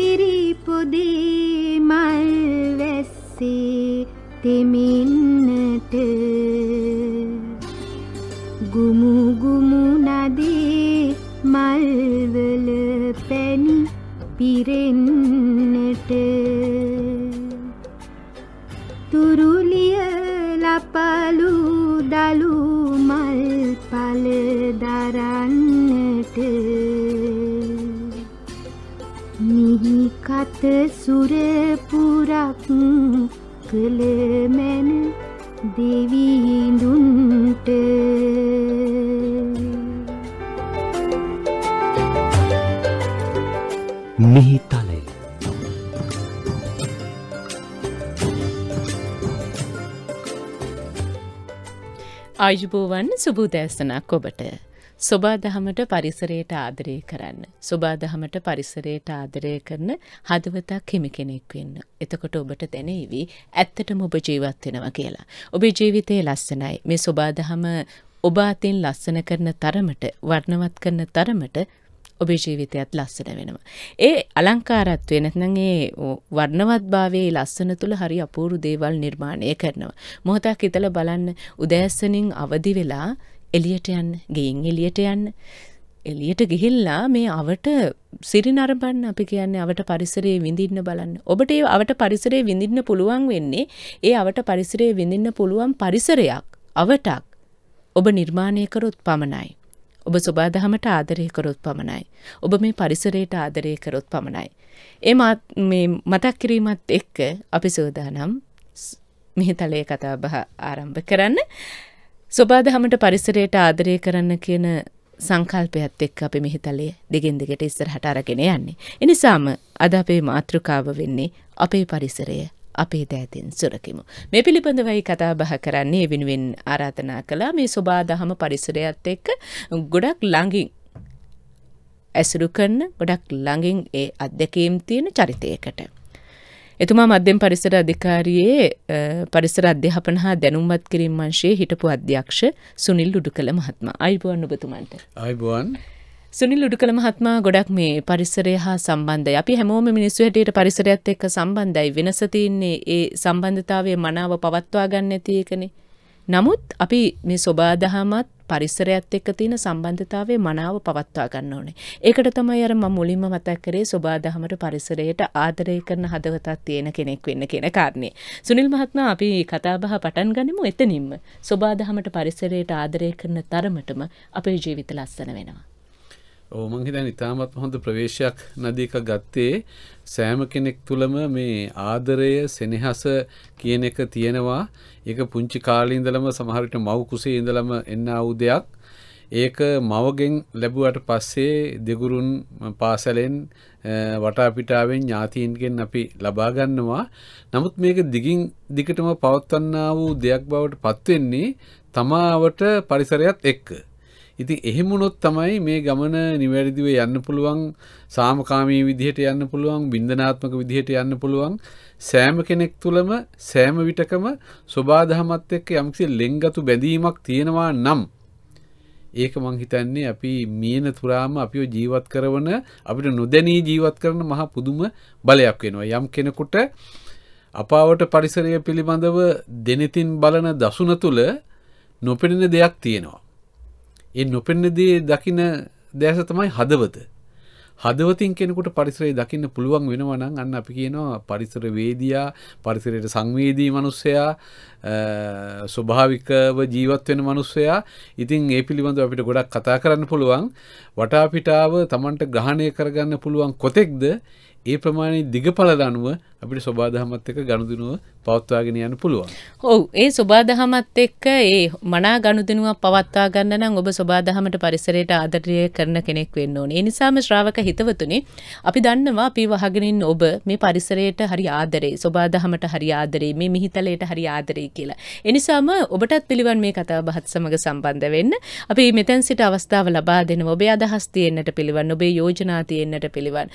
සිරි පොදේ මල් වැස්සේ තෙමින්නට ගුමු ගුමු නදී මල්වල පැණි පිරෙන්නට තුරුලිය ලපලු දලු මල් පල දරන්නට නිකත සුරපුරක් කළමැන දෙවිඳුන්ට මෙහි තලය ආයුබෝවන් සුබූදෑස්තනක් ඔබට සොබා දහමට පරිසරයට ආදරය කරන්න. සොබා දහමට පරිසරයට ආදරය කරන හදවතක් හිමි කෙනෙක් වෙන්න. එතකොට ඔබට දැනේවි ඇත්තටම ඔබ ජීවත් වෙනවා කියලා. ඔබේ ජීවිතයේ ලස්සනයි. මේ සොබා දහම ඔබ අතින් ලස්සන කරන තරමට වර්ණවත් කරන තරමට ඔබේ ජීවිතයත් ලස්සන වෙනවා. ඒ අලංකාරත්වය නැත්නම් ඒ වර්ණවත්භාවයේ ලස්සන තුල හරි අපූරු දේවල් නිර්මාණය කරනවා. මොහොතක් හිතලා බලන්න උදෑසනින් අවදි වෙලා එලියට යන්න ගෙයින් එලියට යන්න එලියට ගිහිල්ලා මේ අවට සිරි නරඹන්න අපි කියන්නේ අවට පරිසරයේ විඳින්න බලන්න. ඔබට ඒ අවට පරිසරයේ විඳින්න පුළුවන් වෙන්නේ ඒ අවට පරිසරයේ විඳින්න පුළුවන් පරිසරයක් අවටක් ඔබ නිර්මාණය කරොත් පමණයි. ඔබ සොබාදහමට ආදරය කරොත් පමණයි. ඔබ මේ පරිසරයට ආදරය කරොත් පමණයි. ඒ මේ මතක් කිරීමත් එක්ක අපි සෝදානම් මේ තලයේ කතාබහ ආරම්භ කරන්න. සොබාදහමට පරිසරයට ආදරය කරන්න කියන සංකල්පයත් එක්ක අපි මෙහිතලේ දෙගෙන් දෙකට ඉස්සරහට අරගෙන යන්නේ. එනිසාම අද අපේ මාතෘකාව වෙන්නේ අපේ පරිසරය අපේ දෑතින් සුරකිමු. මේ පිළිබඳවයි කතා බහ කරන්නේ වෙනුවෙන් ආරාධනා කළා මේ සොබාදහම පරිසරයත් එක්ක ගොඩක් ළඟින් ඇසුරු කරන ගොඩක් ළඟින් ඒ අත්දැකීම් තියෙන චරිතයකට. එතුමා මධ්‍යම පරිසර අධිකාරියේ පරිසර අධ්‍යාපන හා දැනුම්වත් කිරීම වංශයේ හිටපු අධ්‍යක්ෂ සුනිල් උඩුකළ මහත්මයා. අයිබෝන් ඔබතුමන්ට. අයිබෝන්. සුනිල් උඩුකළ මහත්මයා ගොඩක් මේ පරිසරය හා සම්බන්ධයි. අපි හැමෝම මිනිස්සු හැටියට පරිසරයත් එක්ක සම්බන්ධයි. වෙනස තියෙන්නේ ඒ සම්බන්ධතාවයේ මනාව පවත්වා ගන්න නැති එකනේ. නමුත් අපි මේ සෝබාදහමත් පරිසරයත් එක්ක තියෙන සම්බන්ධතාවයේ මනාව පවත්වා ගන්න ඕනේ. ඒකට තමයි අර මම මුලින්ම මතක් කරේ සෝබාදහමට පරිසරයට ආදරය කරන හදවතක් තියෙන කෙනෙක් වෙන්න කියන කාරණේ. සුනිල් මහත්මයා අපි කතාබහ පටන් ගනිමු එතනින්ම. සෝබාදහමට පරිසරයට ආදරය කරන තරමටම අපේ ජීවිත ලස්සන වෙනවා. ඕමංහිතන් ඉතාමත් හොඳ ප්‍රවේශයක් නදීක ගත්තේ සෑම කෙනෙක් තුළම මේ ආදරය සෙනෙහස කියන එක තියෙනවා ඒක පුංචි කාලීඉඳලම සමහරිට මව් කුසේ ඉඳලම එන්න අවුදයක් ඒක මවගෙන් ලැබුවට පස්සේ දෙගුරුන් පාසලෙන් වටාපිටාවෙන් ඥාතීන්ගෙන් අපි ලබාගන්නවා නමුත් මේක දිගින් දිගටම පවත්වන්නා වූ දෙයක් බවට පත්වෙන්නේ තමාවට පරිසරයත් එක්ක ඉතින් එහෙමුණොත් තමයි මේ ගමන නිවැරදිව යන්න පුළුවන් සාමකාමී විදිහට යන්න පුළුවන් බින්ධනාත්මක විදිහට යන්න පුළුවන් සෑම කෙනෙක් තුළම සෑම විටකම ස්වබාදහමත් එක්ක යම්කිසි ලෙංගතු බැඳීමක් තියෙනවා නම් ඒක මං හිතන්නේ අපි මියන තුරාම අපිව ජීවත් කරන අපිට නොදැනී ජීවත් කරන මහා පුදුම බලයක් වෙනවා යම් කෙනෙකුට අපාවට පරිසරය පිළිබඳව දෙනෙතින් බලන දසුන තුළ නොපෙනෙන දෙයක් තියෙනවා ඒ නොපෙන්නදේ දකින දැස තමයි හදවත හදවතින් කෙනෙකුට පරිසරේ දකින්න පුළුවන් වෙනවනම් අන්න අපි කියනවා පරිසර වේදයා පරිසරයට සංවේදී මනුස්සයා ස්වභාවිකව ජීවත් වෙන මනුස්සයා ඉතින් ඒ පිළිබඳව අපිට ගොඩක් කතා කරන්න පුළුවන් වටාපිටාව තමන්ට ගහනය කරගන්න පුළුවන් කොතෙක්ද ඒ ප්‍රමාණය දිගපලද අනුව අපිට සොබාදහමත් එක ගණුදනුව පවත්වාගෙන යන්න පුළුවන්. ඔවු ඒ සොබාදහමත් එක්ක ඒ මනා ගණුදනුව පවත්වා ගන්න නම් ඔබ සොබාදහමට පරිසරයට ආදරය කරන කෙනෙක් වෙන්න ඕනේ. ඒ නිසාම ශ්‍රාවක හිතවතුනි අපි දන්නවා අපි වහගෙනින් ඔබ මේ පරිසරයට හරි ආදරේ සොබාදහමට හරි ආදරේ මේ මිහිතලයට හරි ආදරේ කියලා. ඒ නිසාම ඔබටත් පිළිවන් මේ කතා බහත් සමග සම්බන්ධ වෙන්න. අපි මෙතෙන් සිට අවස්ථාව ලබා දෙනවා. ඔබේ අදහස් තියෙන්නට පිළිවන්, ඔබේ යෝජනා තියෙන්නට පිළිවන්.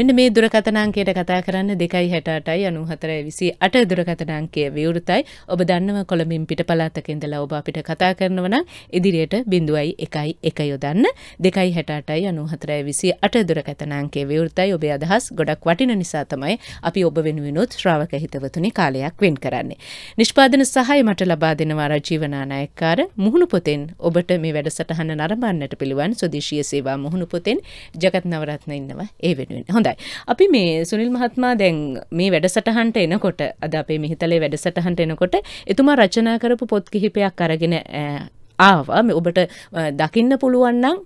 මෙන්න මේ දුරකථන අංකයට කතා කරන්න දෙක එකයි හැටාටයි අනුහතරය විසි අට දුරකතන අංකය විවෘතයි ඔබ දන්නව කොළඹින් පිට පලාතකෙන්දලා ඔබ අපිට කතා කරනවන ඉදිරියට බිඳුවයි එකයි එක යොදන්න දෙකයි හැටාටයි අනුහතරය විසි අට දුරකතනංකේ විවෘතයි ඔබේ අදහස් ගොඩක් වටින නිසා තමයි අපි ඔබ වෙනුවෙනුත් ශ්‍රාවක හිතවතුනි කාලයක් වෙන් කරන්නේ. නිෂ්පාදන සහය මට ලබා දෙනවා රජීවනානායක්කාර මුහුණු පොතෙන් ඔබට මේ වැඩසටහන නරඹන්නට පිළිවන් සොදේශීය සේවා මුහුණු පොතෙන් ජගත් නවරත්න ඉන්නවා ඒ වෙනුවෙන්. හොඳයි. අපි මේ සුනිල් මහත්මයා දැන් මේ වැඩසටහන්ට එනකොට අද අපේ මිහිතලේ වැඩසටහන්ට එනකොට එතුමා රචනා කරපු පොත් කිහිපයක් අරගෙන ආවා මේ ඔබට දකින්න පුළුවන්නම්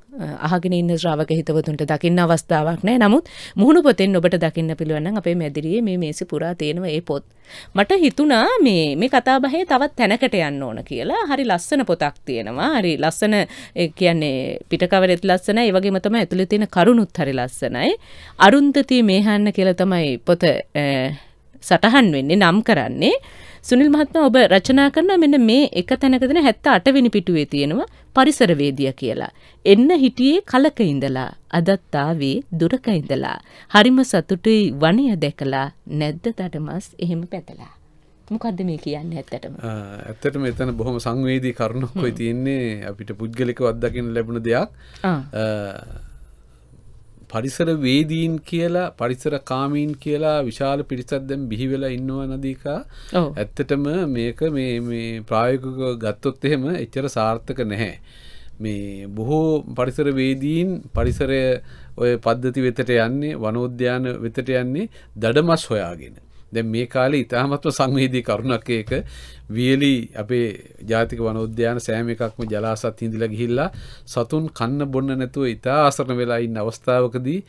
අහගෙන ඉන්න ශ්‍රාවක හිතවතුන්ට දකින්න අවස්ථාවක් නෑ නමුත් මුහුණු පොතෙන් ඔබට දකින්න පිළුවන්න අපේ මැදිරියේ මේ මේසි පුරා තියෙනවා ඒ පොත් මට හිතුණා මේ මේ කතාබහේ තවත් තැනකට යන්න ඕන කියලා හරි ලස්සන පොතක් තියෙනවා හරි ලස්සන කියන්නේ පිටකවරෙත් ලස්සන ඒ වගේම තමයි ඇතුළේ තියෙන කරුණුත් හරි ලස්සනයි අරුන්තති මේහන්න කියලා තමයි පොත සටහන් වෙන්නේ නම් කරන්නේ සුනිල් මහත්මයා ඔබ රචනා කරන මෙන්න මේ එක තැනකදන 78 වෙනි පිටුවේ තියෙනවා පරිසරවේදියා කියලා. එන්න හිටියේ කලක ඉඳලා අදත් ආවේ දුරක ඉඳලා. හරිම සතුටුයි වනය දැකලා නැද්ද තඩමස් එහෙම පැතලා. මොකක්ද මේ කියන්න ඇත්තටම ඇත්තට මෙතන බොහොම සංවේදී කරුණක්කොයි තියෙන්නේ අපිට පුද්ගලික අත්දකින්න ලැබුණ දෙයක් පරිසර වේදීන් කියලා පරිසර කාමීන් කියලා විශාල පිරිසත් දැම් බිහිවෙලා ඉන්නවා නදීකා ඇත්තටම මේක මේ ප්‍රායකක ගත්තොත් එහෙම එච්චර සාර්ථක නැහැ. මේ බොහෝ පරිසර වේදීන් පරිසරය ඔය පද්ධති වෙතට යන්නේ වනෝද්‍යාන වෙතට යන්නේ දඩමස් හොයාගෙන. දැ මේ කාලේ ඉතාමත්ව සංවේදී කරුණක් ඒක වියලි අපේ ජාතික වනෝද්‍යාන සෑම එකක්ම ජලාසත් හිඳිල ගිහිල්ලා සතුන් කන්න බොන්න නැතුව ඉතා අසරණ වෙලා ඉන්න අවස්ථාවකදී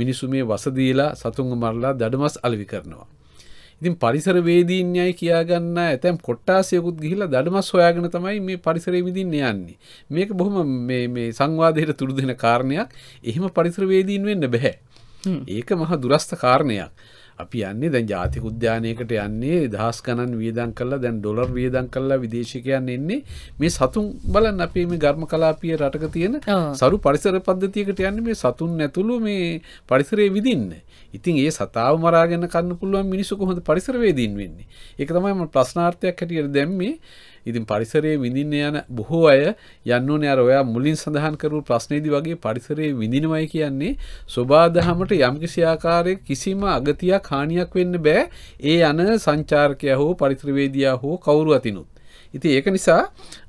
මිනිසු මේ වසදීලා සතුන්ග මරලා දඩමස් අලවි කරනවා. ඉතින් පරිසරවේදීන්යයි කියාගන්න ඇතැම් කොට්ටාසයකුත් ගිහිලා දඩමස් හොයාගෙන තමයි මේ පරිසරේවිදින්න යන්නේ. මේක බොහොම මේ සංවාදයට තුරු දෙෙන කාරණයක් එහෙම පරිසරවේදීන් වෙන්න බැහැ. ඒක මහ දුරස්ථ කාරණයක්. අපි යන්නේ දැන් ජාතික උද්‍යානයකට යන්නේ දහස් ගණන් වියදම් කරලා දැන් ඩොලර් වියදම් කරලා විදේශිකයන් එන්නේ මේ සතුන් බලන්න අපි මේ ඝර්ම කලාපීය රටක තියෙන සරු පරිසර පද්ධතියකට යන්නේ මේ සතුන් ඇතුළු මේ පරිසරයේ විඳින්න. ඉතින් ඒ සතාව මරාගෙන කන්න පුළුවන් මිනිස්සු කොහොමද පරිසරවේදීන් වෙන්නේ? ඒක තමයි මම ප්‍රශ්නාර්ථයක් හැටියට දැම්මේ. ඉතින් පරිසරයේ විඳින්න යන බොහෝ අය යන්නෝන අර ඔයා මුලින් සඳහන් කරු ප්‍රශ්නේදී වගේ පරිසරයේ විඳිනවයි කියන්නේ ස්වබාදහමට යම්කිසි ආකාරයක කිසිම අගතියක් හානියක් වෙන්න බෑ ඒ යන සංචාරකයා හෝ පරිසරවේදියා හෝ කවුරු අතිනුත් ඉති ඒක නිසා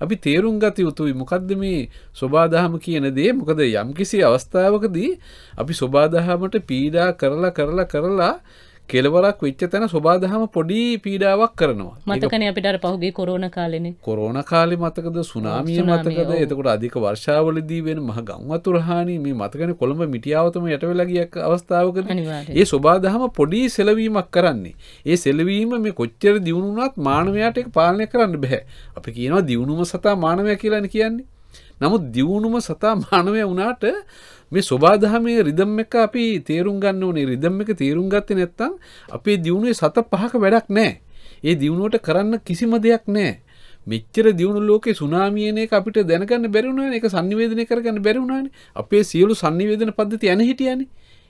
අපි තේරුම් ගත යුතුයි මොකක්ද මේ ස්වබාදහම කියන දේ මොකද යම්කිසි අවස්ථාවකදී අපි ස්වබාදහමට පීඩා කරලා කරලා කරලා කෙලවරක් විච්ච තැන ස්වබාදහම පොඩි පීඩාවක් කරනවා මතකන අපිට පහුගේ කොරෝන කාලනෙ කොරෝණ කාලි මතකද සුනාමිය මතකද එතකට අධික වර්ෂාවලදී වෙන මහ ගංවතුරහානි මේ මතකන කොළඹ මිටියාවතම යටවෙලගියක් අවස්ථාවක ඒ ස්වබාදහම පොඩි සෙලවීමක් කරන්නේ ඒ සෙලවීම මේ කොච්චර දියුණුනත් මානවයාට පාලනය කරන්න බැහැ අපි කියනවා දියුණුම සතා මානවය කියලන කියන්නේ නමුත් දියුණුම සතා මානවය වුණාට මේ ස්වබාදහමේ රිදම් එක අපි තේරුම් ගන්න ඕනේ රිදම් එක තේරුම් ගත්තේ නැත්නම් අපේ දියුණුවේ සත පහක වැඩක් නැහැ. ඒ දියුණුවට කරන්න කිසිම දෙයක් නැහැ. මෙච්චර දියුණු ලෝකේ සුනාමියන එක අපිට දැනගන්න බැරි වුණානේ. ඒක sannivedanaya කරගන්න බැරි වුණානේ. අපේ සියලු sannivedana පද්ධති යන හිටියානේ.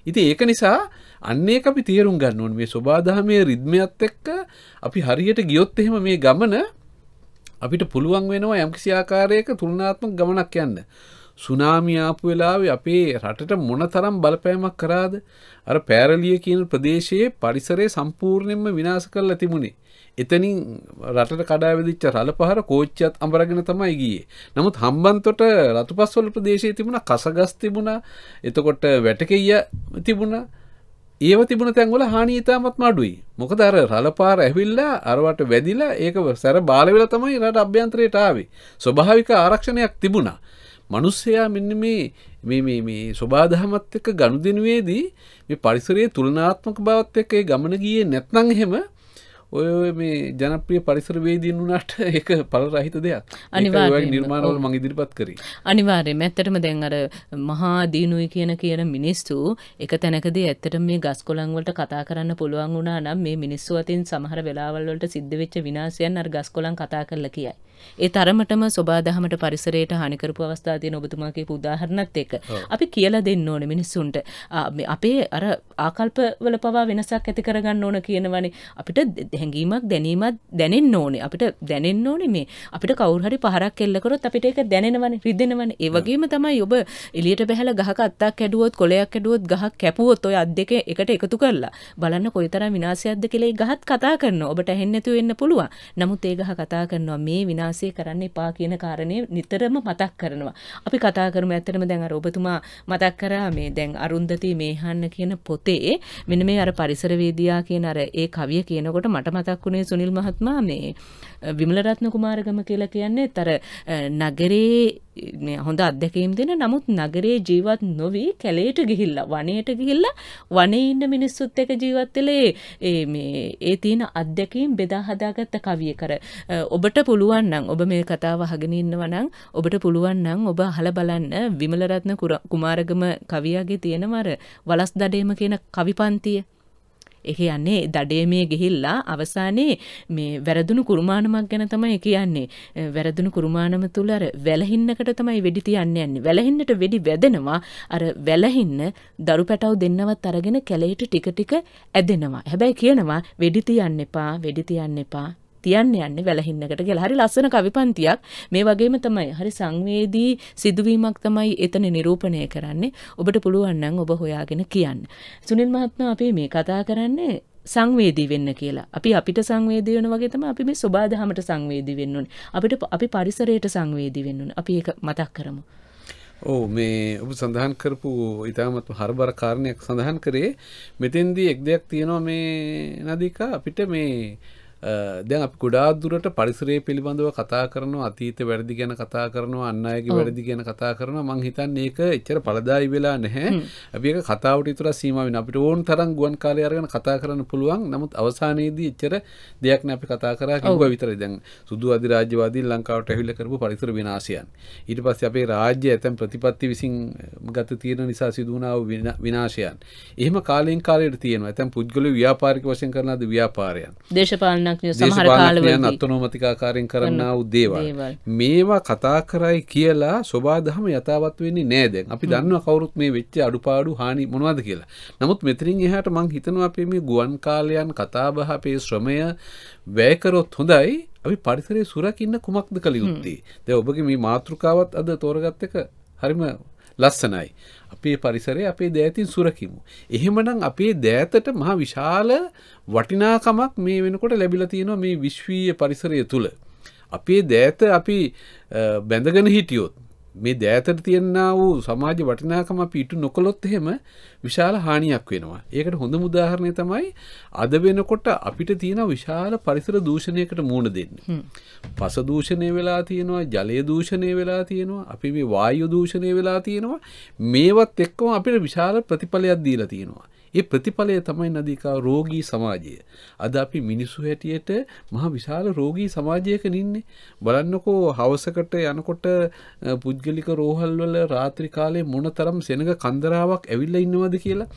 ඉතින් ඒක නිසා අන්න ඒක අපි තේරුම් ගන්න ඕනේ. මේ සබාධමයේ රිද්මයත් එක්ක අපි හරියට ගියොත් එහෙම මේ ගමන අපිට පුළුවන් වෙනවා යම්කිසි ආකාරයක තුළනාත්ම ගමනක් යන්න. සුනාමියාපු වෙලාවේ අපේ රටට මොන තරම් බලපෑමක් කරාද අර පෑරලිය කියන ප්‍රදේශයේ පරිසරය සම්පූර්ණයෙන්ම විනාශ කරලා තිබුණේ. එතනින් රට කඩාවිදිච්ච රල පහර කෝච්චත් අඹරගෙන තමයි ගියේ. නමුත් හම්බන්තොට රතුපස්වල ප්‍රදේශයේ තිබුණ කසගස් තිබුණා. එතකොට වැටකෙය තිබුණා. ඒව තිබුණ තැන්වල හානි ඉතාමත් මඩුයි මොකද අර රලපාර ඇවිල්ලා අරවට වැදිලා ඒක සැර බාලවෙල තමයි රට අභ්‍යන්තරයට ආවේ ස්වභාවික ආරක්ෂණයක් තිබුණා මනුස්සයා මෙන්න මේ ස්වබාදහමත් එක්ක ගනුදෙනුවේදී මේ පරිසරයේ තුළනාත්මක බවත් එක්ක ඒ ගමන ගියේ නැත්නම් එහෙම ඔය මේ ජනප්‍රිය පරිසර වේදීන් වුණට ඒක පල රහිත දෙයක් අනිවා නිර්මාණවල මං ඉදිරිපත් කර අනිවාර්ය මැත්තටම දැන් අර මහා දීනුයි කියන කියන මිනිස්තු එක තැනකදී ඇත්තට මේ ගස් කොළංවලට කතා කරන්න පුළුවන් වුණා නම් මේ මිනිස්සු අතින් සමහර වෙලාවල්වලට සිද්ධ වෙච්ච විනාශයන් අර ගස් කොළන් කතා කරලා කියයි ඒ තරමටම සොබාදහමට පරිසරයට හනිකරපු අවස්ථා තියෙන ඔබතුමාගේ උදාහරණත් එක්ක අපි කියලා දෙන්න ඕනේ මිනිස්සුන්ට අපේ අර ආකල්ප වල පවා වෙනසක් ඇති කරගන්න ඕන කියනවනේ අපිට හැඟීමක් දැනීමත් දැනෙන්න ඕනේ අපිට දැනෙන්න ඕනේ මේ අපිට කවුරුහරි පහරක් එල්ලකරොත් අපිට ඒක දැනෙනවනේ රිදෙනවනේ ඒ වගේම තමයි ඔබ එළියට බහැලා ගහක අත්තක් කැඩුවොත් කොලයක් කැඩුවොත් ගහක් කැපුවොත් ඔය අත් දෙක එකට එකතු කරලා බලන්න කොයිතරම් විනාශයක්ද කියලා ඒ ගහත් කතා කරනවා ඔබට ඇහෙන්නේ නැතුව වෙන්න පුළුවන් නමුත් ඒ ගහ කතා කරනවා මේ විනාශය කරන්න එපා කියන කාරණේ නිතරම මතක් කරනවා අපි කතා කරමු ඇත්තටම දැන් අර ඔබතුමා මතක් කරා මේ දැන් අරුන්දති මේහන්න කියන පොතේ මෙන්න මේ අර පරිසරවේදියා කියන අර ඒ කවිය කියනකොට මට මට මතක් වුණේ සුනිල් මහත්මයා මේ විමලරත්න කුමාරගම කියලා කියන්නේ තර නගරේ හොඳ අත්දැකීම් දෙන නමුත් නගරේ ජීවත් නොවී කැලේට ගිහිල්ලා වනයට ගිහිල්ලා වනේ ඉන්න මිනිස්සුත් එක ජීවත් වෙලේ ඒ මේ ඒ තියෙන අත්දැකීම් බෙදා හදාගත්ත කවියකර ඔබට පුළුවන් නම් ඔබ මේ කතාව අහගෙන ඉන්නවා නම් ඔබට පුළුවන් නම් ඔබ අහලා බලන්න විමලරත්න කුමාරගම කවියාගේ තියෙනවර වලස් දඩේම කියන කවිපන්තිය ඒ කියන්නේ දඩේමේ ගිහිල්ලා අවසානයේ මේ වැරදුණු කුරුමානමක් ගැන තමයි කියන්නේ. වැරදුණු කුරුමානම තුල අර වැලහින්නකට තමයි වෙඩි තියන්න යන්නේ. වැලහින්නට වෙඩි වැදෙනවා. අර වැලහින්න දරු පැටව දෙන්නවත් අරගෙන කැලේට ටික ටික ඇදෙනවා. හැබැයි කියනවා වෙඩි තියන්න එපා, වෙඩි තියන්න එපා. තියන්න යන්නේ වැලහින්නකට කියලා. හරි ලස්සන කවි පන්තියක්. මේ වගේම තමයි හරි සංවේදී සිදුවීමක් තමයි එතන නිරූපණය කරන්නේ. ඔබට පුළුවන් නම් ඔබ හොයාගෙන කියන්න. සුනිල් මහත්මයා අපි මේ කතා කරන්නේ සංවේදී වෙන්න කියලා. අපි අපිට සංවේදී වෙන වගේ තමයි අපි මේ සබාධහමට සංවේදී වෙන්න ඕනේ. අපිට අපි පරිසරයට සංවේදී වෙන්න ඕනේ. අපි ඒක මතක් කරමු. ඕ මේ ඔබ සඳහන් කරපු ඉතාමත් හරබර කාරණයක් සඳහන් කරේ මෙතෙන්දී එක් දෙයක් තියෙනවා මේ නදිකා අපිට මේ දැන් අප ගොඩාදුරට පරිසරය පිළිබඳව කතා කරනවා අතීත වැරදි ගැන කතා කරනවා අන්න අයගේ වැරදි ගැන කතා කරනවා මං හිතන් ඒක එච්චර පලදායි වෙලා නැහැ අපික කතාවට ඉතුර සීමාවෙන් අපිට ඕන් තරම් ගුවන් කාලය අරගෙන කතා කරන්න පුළුවන් නමුත් අවසානයේදී එච්චර දෙයක් නැ අපි කතා කරා කිව්ව විතරයි දැන් සුදු අධිරාජ්‍යවාදී ලංකාවට ඇවිල්ලා කරපු පරිසර විනාශයන් ඊට පස්සේ අපේ රාජ්‍ය ඇතැම් ප්‍රතිපත්ති විසින් ගත තීරණ නිසා සිදු වුණා වූ විනාශයන් එහෙම කාලෙන් කාලයට තියෙනවා ඇතැම් පුද්ගලයෝ ව්‍යාපාරික වශයෙන් කරන අද ව්‍යාපාරයන් දේශපාලන පමණක් සමහර කාලවල අත්නෝමතිකාකාරයෙන් කරන්න උදේවල් මේවා කතා කරයි කියලා ස්වබාදහම යථාවත් වෙන්නේ නෑදැන් අපි දන්න කවරුත් මේ වෙච්ච අඩුපාඩු හානි මොනවද කියලා නමුත් මෙතරින් එහට මං හිතනවා අපේ මේ ගුවන් කාලයන් කතාබහ අපේ ශ්‍රමය වැෑකරොත් හොඳයි අපි පරිසරය සුරකින්න කුමක්ද කළ යුත්තේ දැ ඔබගේ මේ මාතෘකාවත් අද තෝරගත්තක හරිම ලස්සනයි. අපේ පරිසරය අපේ දෑතින් සුරකිමු. එහෙමනම් අපේ දෑතට මහා විශාල වටිනාකමක් මේ වෙනකොට ලැබිලා තියෙනවා මේ විශ්වීය පරිසරය තුළ. අපේ දෑත අපි බැඳගෙන හිටියොත් මේ දෑතට තියෙන්න වූ සමාජ වටිනාකම පිටු නොකොළොත් එහෙම විශාල හානියක් වෙනවා. ඒකට හොඳ මුදාහරණය තමයි අද වෙනකොට අපිට තියෙන විශාල පරිසර දූෂණයකට මූුණ දෙන්න. පස දූෂණය වෙලා තියෙනවා ජලය දූෂණය වෙලා තියෙනවා අපි මේ වායු දූෂණය වෙලා තියෙනවා මේවත් එක්කම අපිට විශාල ප්‍රතිඵලයක් දීලා තියෙනවා. ඒ ප්‍රතිඵලය තමයි නදීකා රෝගී සමාජය. අද අපි මිනිස්සු හැටියට මහ විශාල රෝගී සමාජයක නින්නේ. බලන්නකෝ හවසකට යනකොට පුද්ගලික රෝහල්වල රාත්‍රී කාලේ මොනතරම් සෙනඟ කන්දරාවක් ඇවිල්ලා ඉන්නවද කියලා.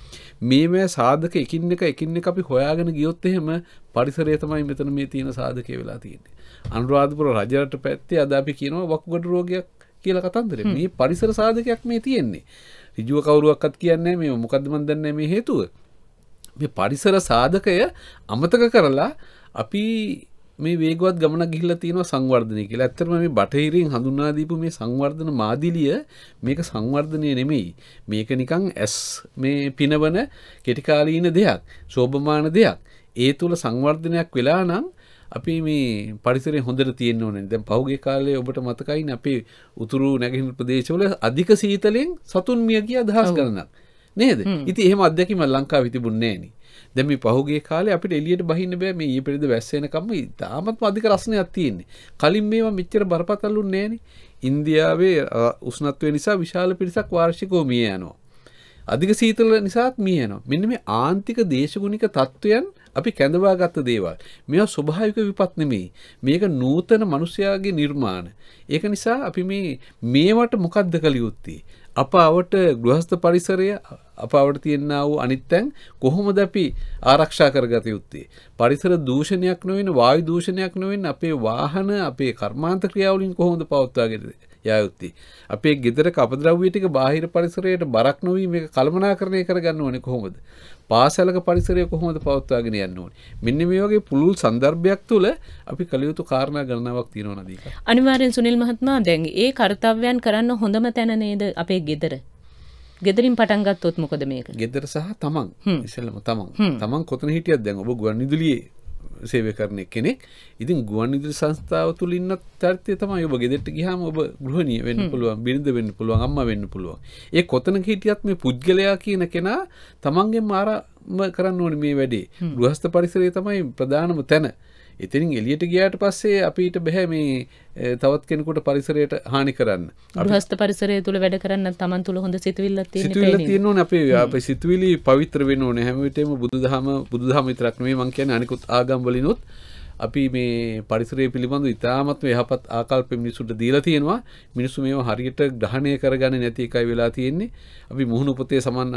මේවැ සාධක එකින් එක එකින් එක අපි හොයාගෙන ගියොත් එහෙම පරිසරය තමයි මෙතන මේ තියෙන සාධකය වෙලා තියෙන්නේ. අනුරාධපුර රජරට පැත්තේ අද අපි කියනවා වකුගඩු රෝගයක් කියලා කතන්දරේ. මේ පරිසර සාධකයක් මේ තියෙන්නේ. රිජුව කවරුවක්ත් කියන්නේ මේ මොකද මන්දන්න මේ හේතුව මේ පරිසර සාධකය අමතක කරලා අපි මේ වේගවත් ගමන ගිල්ල තියෙනවා සංවර්ධනය කියලා ඇත්තරම මේ බටහිරින් හඳුන්නාදීපු මේ සංවර්ධන මාදිලිය මේක සංවර්ධනය නෙමෙයි මේක නිකං ඇස් මේ පිනවන කෙටිකාලීන දෙයක් ශෝභමාන දෙයක් ඒ තුළ සංවර්ධනයක් වෙලා නම් අපි මේ පරිසර හොඳට තියෙන්න්න ඕනෙ දැ පහුගේ කාලය ඔබට මතකයින් අපේ උතුරු නැගහිල් ප්‍රදේශවල අධික සීතලෙන් සතුන් මිය කිය අදහස් කරනක් නේද ඉති එහෙම අදැකිම ලංකා විතිබුන්නේන දැමි පහුගේ කාල අපිට එලියට බහින්න බෑ මේ ඒ පිරිද වැස්සෙනකම තාමත් අධික රස්නයක් තියෙන්නේ කලින් මේවා මෙච්චර බරපතල්ලු නෑන ඉන්දියාවේ උස්නත්වය නිසා විශාල පිරිසක් වාර්ෂිකෝමිය යනවා අධික සීතල නිසාත් මියනවා. මෙන්න මේ ආන්තික දේශගුණික තත්ත්වයන් අපි කැඳවා ගත්ත දේවල්. මේවා ස්වභාවික විපත් නෙමෙයි. මේක නූතන මිනිසයාගේ නිර්මාණ. ඒක නිසා අපි මේ මේවට මොකද්ද කළ යුත්තේ? අපාවට ගෘහස්ත පරිසරය අපාවට තියෙනා වූ අනිත්යෙන් කොහොමද අපි ආරක්ෂා කරගත යුත්තේ? පරිසර දූෂණයක් නොවෙන වායු දූෂණයක් නොවෙන අපේ වාහන අපේ කර්මාන්ත ක්‍රියාවලින් කොහොමද පවත්වාගෙන යන්නේ? යයුත්තේ. අපේ ගෙදර කපද්‍රව්‍යටික බාහිර පරිසරයට බරක් නොවී මේ කළමනා කරණය කරගන්න ඕන කොහොමද. පාසලක පරිසරය කොහොමද පවත්වාගෙන යන්න ඕනේ. මෙන්න මේ වගේ පුළුල් සන්දර්භයක් තුළ අපි කළ යුතු කාරණා ගණනාවක් තියෙනවා නදීක. අනිවාර්යෙන් සුනිල් මහත්මයා දැන් ඒ කර්තව්‍යයන් කරන්න හොඳම තැන නේද අපේ ගෙදර. ගෙදරින් පටන් ගත්තොත් මොකද මේක? ගෙදර සහ තමන්. ඉස්සෙල්ලම තමන්. තමන් කොතන හිටියත් දැන් ඔබ ගුවන් විදුලියේ සේවය කරන කෙනෙක් ඉතින් ගුවන් ඉදිරි සංස්ථාව තුළ ඉන්න චරිතය තමයි ඔබ ගෙදෙට ගහම ඔබ ගෘහණිය වෙන්න පුළුවන් බිරිඳ වෙන්න පුළුවන් අම්ම වෙන්න පුළුවන් ඒ කොතන හිටියත් මේ පුද්ගලයා කියන කෙනා තමන්ගේ මාරම කරන්න ඕන මේ වැඩේ ගෘහස්ත පරිසරය තමයි ප්‍රධානම තැන එතිරින් එලියට ගියාට පස්සේ අපිට බැහැ මේ තවත් කෙනෙකුට පරිසරයට හානි කරන්න අහස්ත පරිසරය තුළ වැඩ කරන්න තමන් තුළ හොඳ සිතුවිල්ල සිතුවිල්ල තියෙනවා අපේ අප සිතුවිලි පවිත්‍ර වෙනවා හැමවිටම බුදුදහම බුදුදහම විතරක් නෙමෙයි මං කියන්නේ අනිකුත් ආගම් වලිනුත් අපි මේ පරිසරය පිළිබඳ ඉතාමත් යහපත් ආකල්ප මිනිසුට දීලා තියෙනවා මිනිස්සු මේවා හරියට ග්‍රහණය කරගන්න නැති එකයි වෙලා තියෙන්නේ අපි මුහුණු පොතේ සමන්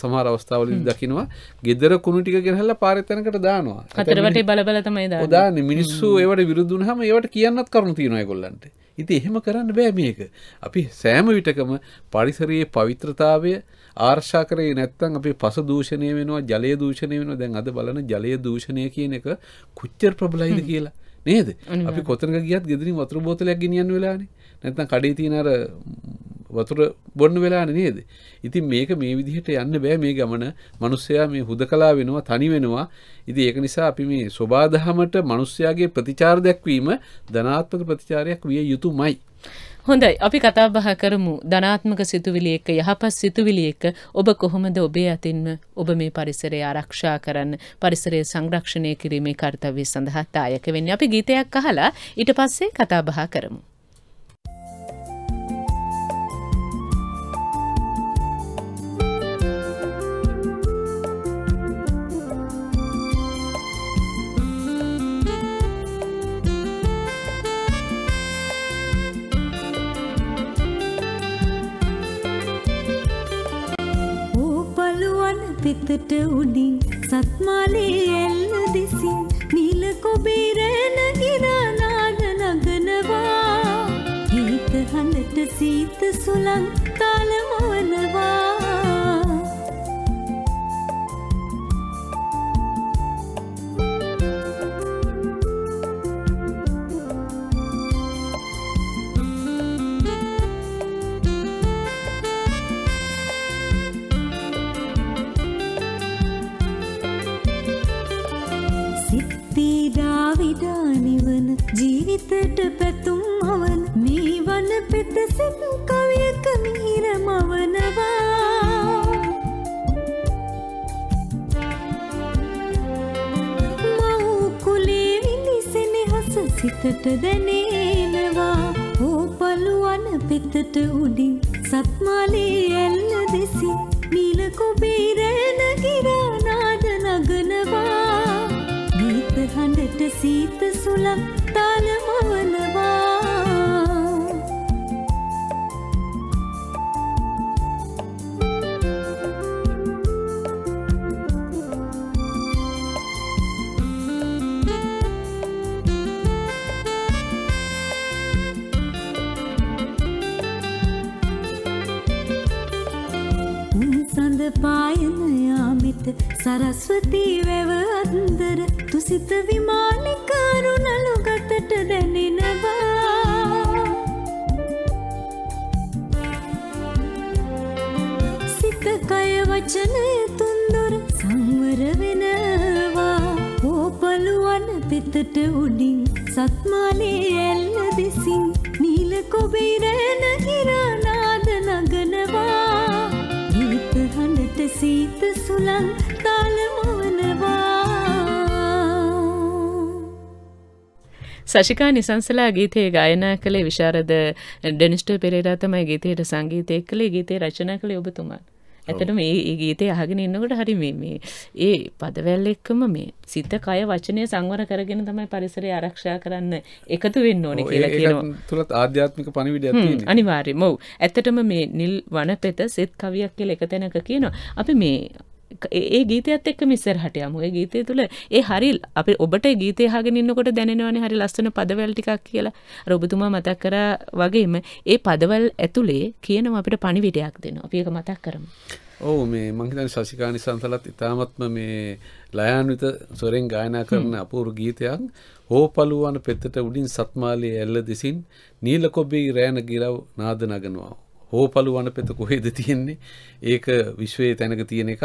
සමහර අවස්ථාවලදී දකිනවා gedara කුණු ටික ගෙනහැල්ලා පාරෙතනකට දානවා හතරවටේ බලබල තමයි දාන්නේ දාන්නේ මිනිස්සු ඒවට විරුද්ධ වුණාම ඒවට කියන්නත් කරුණු තියෙනවා ඒගොල්ලන්ට ඉතින් එහෙම කරන්න බෑ මේක අපි සෑම විටකම පරිසරයේ පවිත්‍රතාවය ආර්ශා කරේ නැත්නම් අපි පස දූෂණය වෙනවා ජලය දූෂණය වෙනවා දැන් අද බලන ජලය දූෂණය කියන එක කොච්චර ප්‍රබලයිද කියලා නේද අපි කොතනක ගියත් ගෙදරින් වතුර බෝතලයක් ගෙනියන්න වෙලානේ නැත්නම් කඩේ තියෙන අර වතුර බොන්න වෙලානේ නේද ඉතින් මේක මේ විදිහට යන්න බෑ මේ ගමන මිනිස්සයා මේ හුදකලා වෙනවා තනි වෙනවා ඉතින් ඒක නිසා අපි මේ සබාධහමට මිනිස්සයාගේ ප්‍රතිචාර දැක්වීම ධනාත්මක ප්‍රතිචාරයක් විය යුතුමයි හොඳයි අපි කතා බහ කරමු ධනාත්මක සිතුවිලි එක්ක යහපත් සිතුවිලි එක්ක ඔබ කොහොමද ඔබේ අතින්ම ඔබ මේ පරිසරය ආරක්ෂා කරන්න පරිසරය සංරක්ෂණය කිරීමේ කාර්යය සඳහා දායක වෙන්නේ අපි ගීතයක් අහලා ඊට පස්සේ කතා බහ කරමු පිතට උඩින් සත්මාලේ ඇල්ල දෙසින් නිල කොබේරැන ඉරනාද නගනවා හිත හඬට සීත සුලන් තාලමවනවා පවිඩා නිවන ජීවිතට පැතුම් මවන මේ වන පෙත සිතු කවියක මීර මවනවා මව් කුලේ විනිසෙන හස සිතට දැනේනවා ඕපලුවන පෙතට උඩින් සත්මාලේ ඇල්ල දෙසින් මීල කුබේරන ගිරා නාද නගනවා ඔබ හඬට සීත සුලක් තාල මවනවා සඳ පායනයා මිත සරස්වතී වැව අන්දර තුසිත විමානිකරුණලු ගතට දැනෙනවා සිත කය වචනය තුන්දොර සංවර වෙනවා ඕපලුවන් පිතට උඩින් සත්මාලේ ඇල්ල දෙසින් නීල කොබෙරන හිරනාද නගනවා ගීත හඬට සීත සුලන් සශිකා නිසංසලා ගීතයේ ගායනා කළේ විශාරද ඩෙනිස්ට පෙරේරා තමයි ගීතයට සංගීතය කළේ ගීතේ රචනා කළේ ඔබතුමා. ඇතටම ඒ ගීතය අහගෙන ඉන්නකොට හරි මේ ඒ පදවැල් එක්කම මේ සිත කය වචනය සංවර කරගෙන තමයි පරිසරය ආරක්ෂා කරන්න එකතු වෙන්න ඕන කියලා කියනවා තුළත් ආධ්‍යාත්මික පණිවිඩ අනිවාර්ය මව් ඇත්තටම මේ නිල් වනපෙත සෙත් කවියක් කියලා එක තැනක කියනවා අපි මේ ඒ ගීතයත් එක්ක මිස්සර හටයම ඒ ගීතය තුළ ඒ හරි අප ඔබට ගීතය හගෙනන්නකොට දැනෙනවන හරි ලස්සන පදවල් ටිකක් කියලා රොබතුමා මතක් කර වගේම ඒ පදවල් ඇතුළේ කියනවා අපිට පණිවිඩයක් දෙන අපියක මතක් කරම. ඔහු මේ මංහිතන් ශසිකානි සංසලත් ඉතාමත්ම මේ ලයන්විත සොරෙන් ගායනා කරන අපූරු ගීතයක් හෝපලුවන පෙත්තට උඩින් සත්මාලයේ ඇල්ල දෙසින් නීලකොබ්බේ රෑන ගිරව් නාද නගනවා. හෝපලු වනපෙත කොහෙද තියෙන්නේ ඒක විශ්වයේ තැනක තියෙන එකක්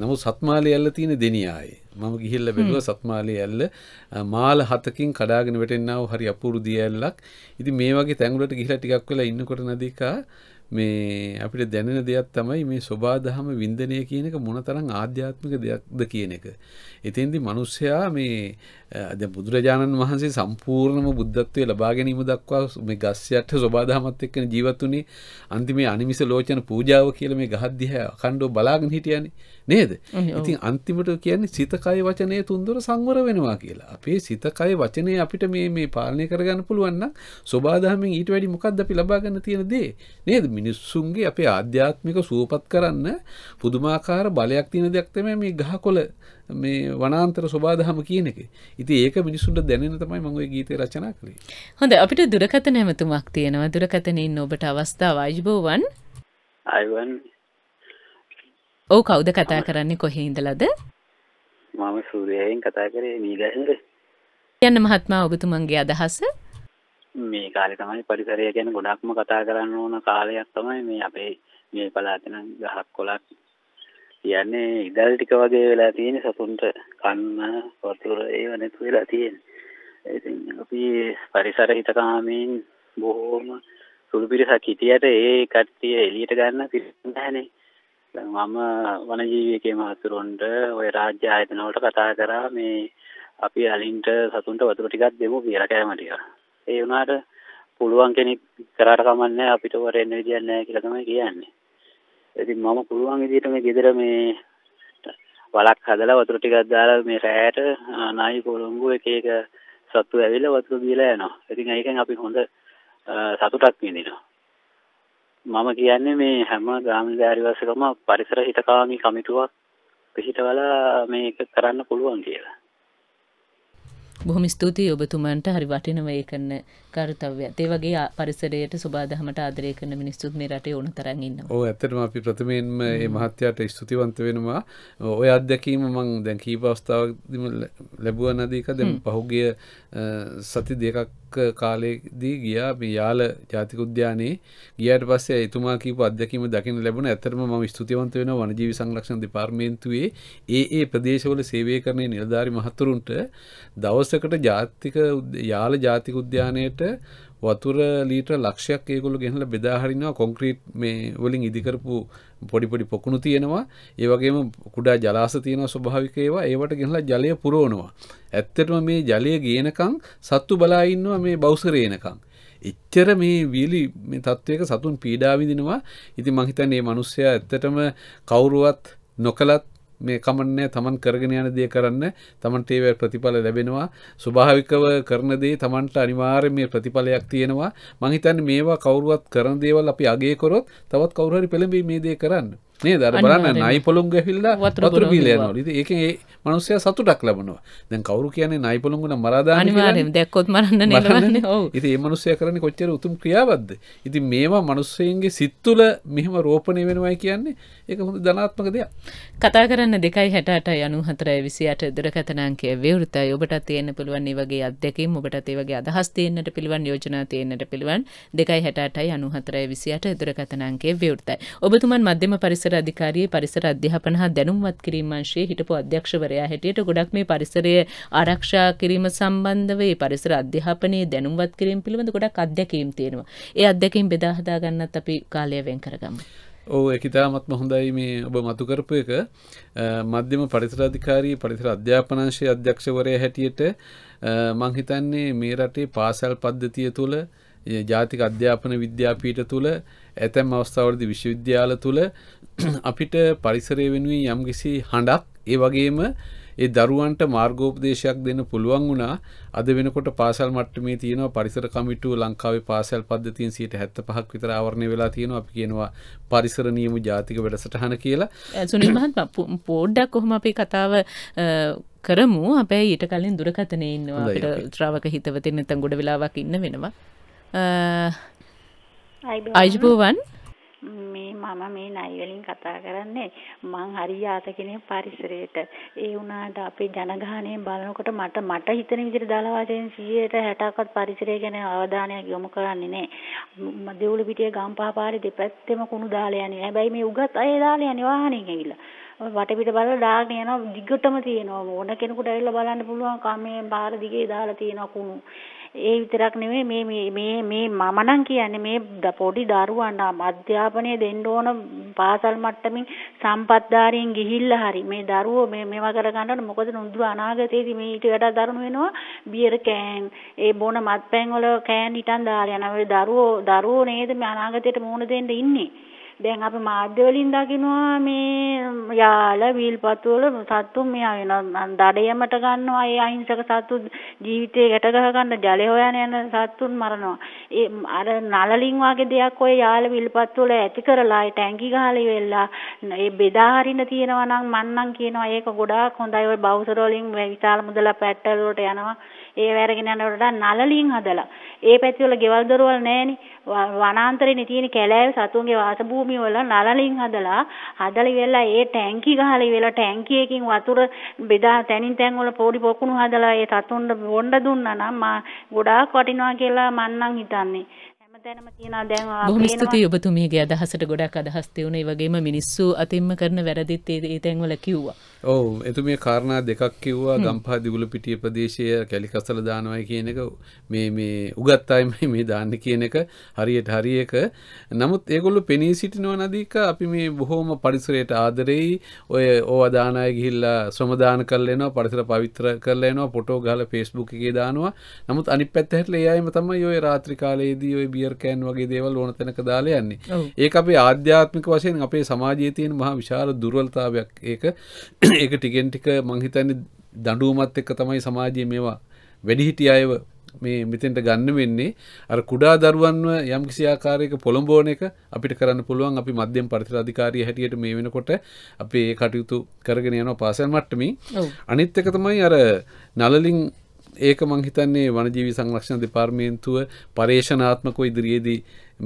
නමු සත්මාලය ඇල්ල තියෙන දෙනියායි මම ගිහිල්ල බැලුව සත්මාලය ඇල්ල මාල හතකින් කඩාගෙන වැටෙන්න්නාව හරි අපුරු දිය ඇල්ලක් ඉති මේ වගේ තැඟුලට ගිහිල ටිකක් වෙලා ඉන්නකොට නදකා මේ අපිට දැනෙන දෙයක් තමයි මේ ස්වබාදහම වින්දනය කියනක මොනතරං ආධ්‍යාත්මික දෙයක්ද කියන එක එතින්දි මනුස්සයා මේ බුදුරජාණන් වහන්සේ සම්පූර්ණම බුද්ධත්වය ලබා ගැනීම දක්වා මේ ගස්යට ස්වබාදහමත් එක්කන ජීවත්තුනේ අන්තිමේ අනිමිස ලෝචන පූජාව කියල මේ ගහද්දිහ කණ්ඩෝ බලාගෙන හිටියන්නේ නේද ඉතින් අන්තිමට කියන්නේ සිතකය වචනය තුන්දොර සංවර වෙනවා කියලා අපේ සිතකය වචනය අපිට මේ මේ පාලනය කරගන්න පුළුවන්න ස්වබාදහමෙන් ඊට වැඩි මොකක්ද අපි ලබාගන්න තියෙන දේ නේද මිනිස්සුන්ගේ අපේ ආධ්‍යාත්මික සුවපත් කරන්න පුදුමාකාර බලයක් තියෙන දෙයක් තමයි මේ ගහකොළ මේ වනාන්තර සුබාදහම කියන එක ඉති ඒක මිනිසුන්ට දැනෙන තමයි මංගේ ගීත රචනා කළේ හොඳ අපිට දුරකතන ඇමතුමක් තියෙනවා දුරකතනින් ඔබට අවස්ථාව අයිබෝවන් අයිවන් ඕ කවුද කතා කරන්නේ කොහේ ඉඳලද මම සූරයෙන් කතා කරේ මීගහිර යන්න මහත්මා ඔබතුමන්ගේ අදහස මේ කාලෙ තමයි පරිසරය ගැන ගොඩක්ම කතා කරන්න ඕන කාලයක් තමයි මේ අපේ මේ පලාතන ගහක් කොලක් කියන්නේ ඉදල් ටික වගේ වෙලා තියෙන සතුන්ට කන්න වතුර ඒව නැතු වෙලා තියෙන. ඉතින් අපි පරිසර හිතකාමීන් බොහෝම සුළු පිරිසක් හිටියට ඒ කට්ටිය එළියට ගන්න පිරිසක් නැහනේ. මම වනජීවිකේ මහතුරුන්ට ওই රාජ්‍ය ආයතන වලට කතා කරා මේ අපි අලින්ට සතුන්ට වතුර ටිකක් දෙමු කියලා කෑම ටික. ඒ වුණාට පුළුවන් කෙනෙක් කරාට කමන්නේ අපිට වරෙන්න විදියක් නැහැ කියලා තමයි කියන්නේ. ඉතින් මම පුළුවන් විදිහට මේ ගෙදර මේ වලක් හදලා වතුර ටිකක් දාලා මේ රැයට නායි කොළඹු එක එක සතු ඇවිල්ලා වතුර දීලා යනවා. ඉතින් ඒකෙන් අපි හොඳ සතුටක් විඳිනවා. මම කියන්නේ මේ හැම ග්‍රාමීණාරිවාසකම පරිසර හිතකාමී කමිටුවක් පිහිටවලා මේක කරන්න පුළුවන් කියලා. බොහොම ස්තුතියි ඔබතුමන්ට හරි වටිනව ඒ කරන කර්තව්‍යයක්. ඒ වගේ පරිසරයට සුබාදහමට ආදරය කරන මිනිස්සුත් මේ රටේ ඕන තරම් ඉන්නවා. ඔව් ඇත්තටම අපි ප්‍රථමයෙන්ම මේ මහත්තයාට ස්තුතිවන්ත වෙනවා. ඔය අත්දැකීම මම දැන් කීප අවස්ථාවකදීම ලැබුවා නදීක දැන් පහුගිය සති දෙකක් කාලෙදී ගියා මේ යාල ජාතික උද්‍යානයේ. ගියාට පස්සේ එතුමා කීප අත්දැකීම දකින්න ලැබුණා. ඇත්තටම මම ස්තුතිවන්ත වෙනවා වනජීවි සංරක්ෂණ දෙපාර්තමේන්තුවේ ඒ ඒ ප්‍රදේශවල සේවය කරන නිලධාරි මහතුරුන්ට දවසකට ජාතික යාල ජාතික උද්‍යානයට වතුර ලීට ලක්ෂයක් ඒගොලු ගෙහල බෙදාහරිනවා කොන්ක්‍රීට් මේ වලින් ඉදිකරපු පොඩිපොඩි පොකුණු තියෙනවා ඒවගේම කුඩා ජලාස තියෙන ස්වභාවිකේවා ඒවට ගෙහලා ජලය පුරෝනවා ඇත්තටම මේ ජලය ගේනකං සත්තු බලාඉන්නවා මේ බෞසරේනකං එච්චර මේ වීලි මේ තත්ත්වයක සතුන් පීඩාවිදිනවා ඉති මහිතන් ඒ මනුස්සය ඇත්තටම කවුරුවත් නොකලත් මේ කමන්නය තමන් කරගෙන යන දේ කරන්න තමන්ට ඒව ප්‍රතිඵල ලැබෙනවා ස්වභාවිකව කරනදේ තමන්ට අනිවාර්ය මේ ප්‍රතිඵලයක් තියෙනවා මහිතන් මේවා කවුරුවත් කරන දේවල් අපි අගේ කොරොත් තවත් කවුරහරි පෙළඹී මේ දේ කරන්න නේ දර බලන්න නයි පොළුම් ගැහිල්ලා වතුර පිලයනවා ඉති ඒක ඒ මනුස්සය සතුටක් ලබනවා දැන් කවරු කියන්නේ නයි පොළුම්ගුණ මරාදානිවාරෙන් දැක්කොත් මරන්න නිලවන්නේ ඔව් ඉතින් මේ මනුස්සය කරන්නේ කොච්චර උතුම් ක්‍රියාවක්ද ඉතින් මේවා මනුස්සයන්ගේ සිත් තුළ මෙහෙම රෝපණය වෙනවයි කියන්නේ ඒක හොඳ ධනාත්මක දෙයක් කතා කරන්න දෙකයි හැටට යනු හතරයි විසියට දුරකතනාංකය විවෘතයි ඔබට තියෙන පුළුවන් ඒ වගේ අත්දැකීම් ඔබට ඒ වගේ අදහස් තියෙන්නට පිළිවන් යෝජනා තියෙන්නට පිළිවන් දෙකයි හැටටයි අනුහතරයි විසියට දුරකතනාංකය විවෘතයි ඔබතුමන් මධ්‍යම පරිස පරිසර අධිකාරියේ පරිසර අධ්‍යාපන හා දැනුම්වත් කිරීම අංශයේ හිටපු අධ්‍යක්ෂවරයා හැටියට ගොඩක් මේ පරිසරය ආරක්ෂා කිරීම සම්බන්ධව ඒ පරිසර අධ්‍යාපනයේ දැනුම්වත් කිරීම පිළිබඳ ගොඩක් අධ්‍යක්ීම් තියෙනවා. ඒ අධ්‍යක්ීම් බෙදා හදා ගන්නත් අපි කාලය වෙන් කරගමු. ඕ එකතාමත්ම හොඳයි මේ ඔබ මතුකරපු එක මධ්‍යම පරිසරධිකාරී පරිසර අධ්‍යාපනංශය අධ්‍යක්ෂවරය හැටියට මංහිතන්නේ මේ රටේ පාසැල් පද්ධතිය තුළ ජාතික අධ්‍යාපන විද්‍යාපීට තුළ ඇතැම් අවස්ථාවරදි විශ්වවිද්‍යාල තුළ අපිට පරිසරය වෙනුවෙන් යම්කිසි හඬක් ඒ වගේම ඒ දරුවන්ට මාර්ගෝපදේශයක් දෙන්න පුළුවන් වුණා අද වෙනකොට පාසල් මට්ටමේ තියෙනවා පරිසර කමිටුව ලංකාවේ පාසල් පද්ධතියෙන් 75ක් විතර ආවරණය වෙලා තියෙනවා අපි කියනවා පරිසර නියම ජාතික වැඩසටහන කියලා සුනිල් මහත්මයා පොඩ්ඩක් කොහොම අපි කතාව කරමු අපේ ඊට කලින් දුරකතනේ ඉන්නවා අපිට ශ්‍රාවක හිතවතෙන් නැත්නම් ගොඩ වෙලාවක් ඉන්න වෙනවා අයිබෝවන් මේ මම මේ නයිවලින් කතා කරන්නේ මං හරි යාත කෙනෙක් පරිසරයට ඒ වුණාට අපේ ජනගහනය බලනකොට මට මට හිතන විදිහට දලවාදයෙන් 160ක්වත් පරිසරය ගැන අවධානයක් යොමු කරන්නේ නැහැ දෙවුල පිටියේ ගම්පහ පාරේ දෙපැත්තෙම කුණු දාලා යන්නේ හැබැයි මේ උගත් අය දාලා යන්නේ වාහනෙන් ඇවිල්ලා වටපිට බලලා දාගෙන යනවා දිගටම තියෙනවා ඕන කෙනෙකුට ඇවිල්ලා බලන්න පුළුවන් කමේ පාර දිගේ දාලා තියෙනවා කුණු ඒ විතරක් නෙමෙයි මේ මේ මේ මම නම් කියන්නේ මේ පොඩි දරුවන් අධ්‍යාපනය දෙන්න ඕන පාසල් මට්ටමින් සම්පත්දාරයෙන් ගිහිල්ලා හරි මේ දරුවෝ මේ මේවා කර ගන්නකොට මොකද නුදුර අනාගතයේදී මේ ඊට වඩා දරුණු වෙනවා බියර් කෑන් ඒ බොන මත්පැන් වල කෑන් හිටන් දාලා යනවා ඒ දරුවෝ දරුවෝ නේද මේ අනාගතයට මුහුණ දෙන්න ඉන්නේ දැන් අපි මාධ්‍ය වලින් දකිනවා මේ යාල වීල්පතු වල සත්තු මෙයා වෙන දඩයමට ගන්නවා ඒ අහිංසක සත්තු ජීවිතේ ගැට ගහ ගන්න ජලය හොයන යන සත්තුන් මරනවා ඒ අර නලලින් වගේ දෙයක් ඔය යාල වීල්පතු වල ඇති කරලා ඒ ටැංකි ගහලා ඉවෙලා ඒ බෙදා හරින්න තියෙනවා නම් මන්නම් කියනවා ඒක ගොඩාක් හොඳයි ඔය බවුසර වලින් විශාල මුදල පැට්ටල වලට යනවා ඒ වැරගෙන යනකොට නලලින් හදලා. ඒ පැතිවල ගෙවල් දොරවල් නැහෙනේ. වනාන්තරේනේ තියෙන කැලෑවේ සතුන්ගේ වාසභූමිය වල නලලින් හදලා හදලා ඉවරලා ඒ ටැංකි ගහලා ඉවරලා ටැංකියකින් වතුර බෙදා තැනින් තැන් වල පොඩි පොකුණු හදලා ඒ සතුන්ට බොණ්ඩ දුන්නා නම් මා ගොඩාක් වටිනවා කියලා මම නම් හිතන්නේ. හැමතැනම තියෙනවා දැන් බොහොම ස්තුතියි ඔබතුමියගේ අදහසට ගොඩක් අදහස් තියුණා. ඒ වගේම මිනිස්සු අතින්ම කරන වැරදිත් ඒ තැන්වල කිව්වා. ඔව් එතුමිය කාරණා දෙකක් කිව්වා ගම්පහ දිගුල පිටිය ප්‍රදේශය කැලිකසල දානවා කියන එක මේ මේ උගත් අය මේ දාන්න කියන එක හරියට හරියක. නමුත් ඒගොල්ලෝ පෙනී සිටිනවා නදීක අපි මේ බොහොම පරිසරයට ආදරෙයි. ඔය ඕවා දාන අය ගිහිල්ලා ශ්‍රම දාන කරලා එනවා පරිසර පවිත්‍ර කරලා එනවා ෆොටෝ ගහලා Facebook එකේ දානවා. නමුත් අනිත් පැත්ත හැටලා ඒ අයම තමයි ඔය රාත්‍රී කාලයේදී ඔය බිය බියර්කෑන් වගේ දේවල් ඕන තැනක දාලා යන්නේ ඒ අපේ ආධ්‍යාත්මික වශයෙන් අපේ සමාජයේ තියෙන මහා විශාල දුර්වලතාවයක් ඒක ඒක ටිකෙන් ටික මංහිතන්නේ දඩුවමත් එක්ක තමයි සමාජය මේවා වැඩිහිටිය අයව මේ මෙතෙන්ට ගන්න වෙන්නේ අර කුඩා දරුවන්ව යම් කිසිආකාරයක පොළොඹෝන එක අපිට කරන්න පුළුවන් අපි මධ්‍යම පරිතරධිකාරී හැටියට මේ වෙනකොට අපි ඒ කටයුතු කරගෙන යනවා පාසල් මට්ටමින් අනිත් එක තමයි අර නලලින් ඒක මං හිතන්නේ වනජීවි සංරක්ෂණ දෙපාර්මේන්තුව පර්ේෂනාත්මකෝ ඉදිරියේදී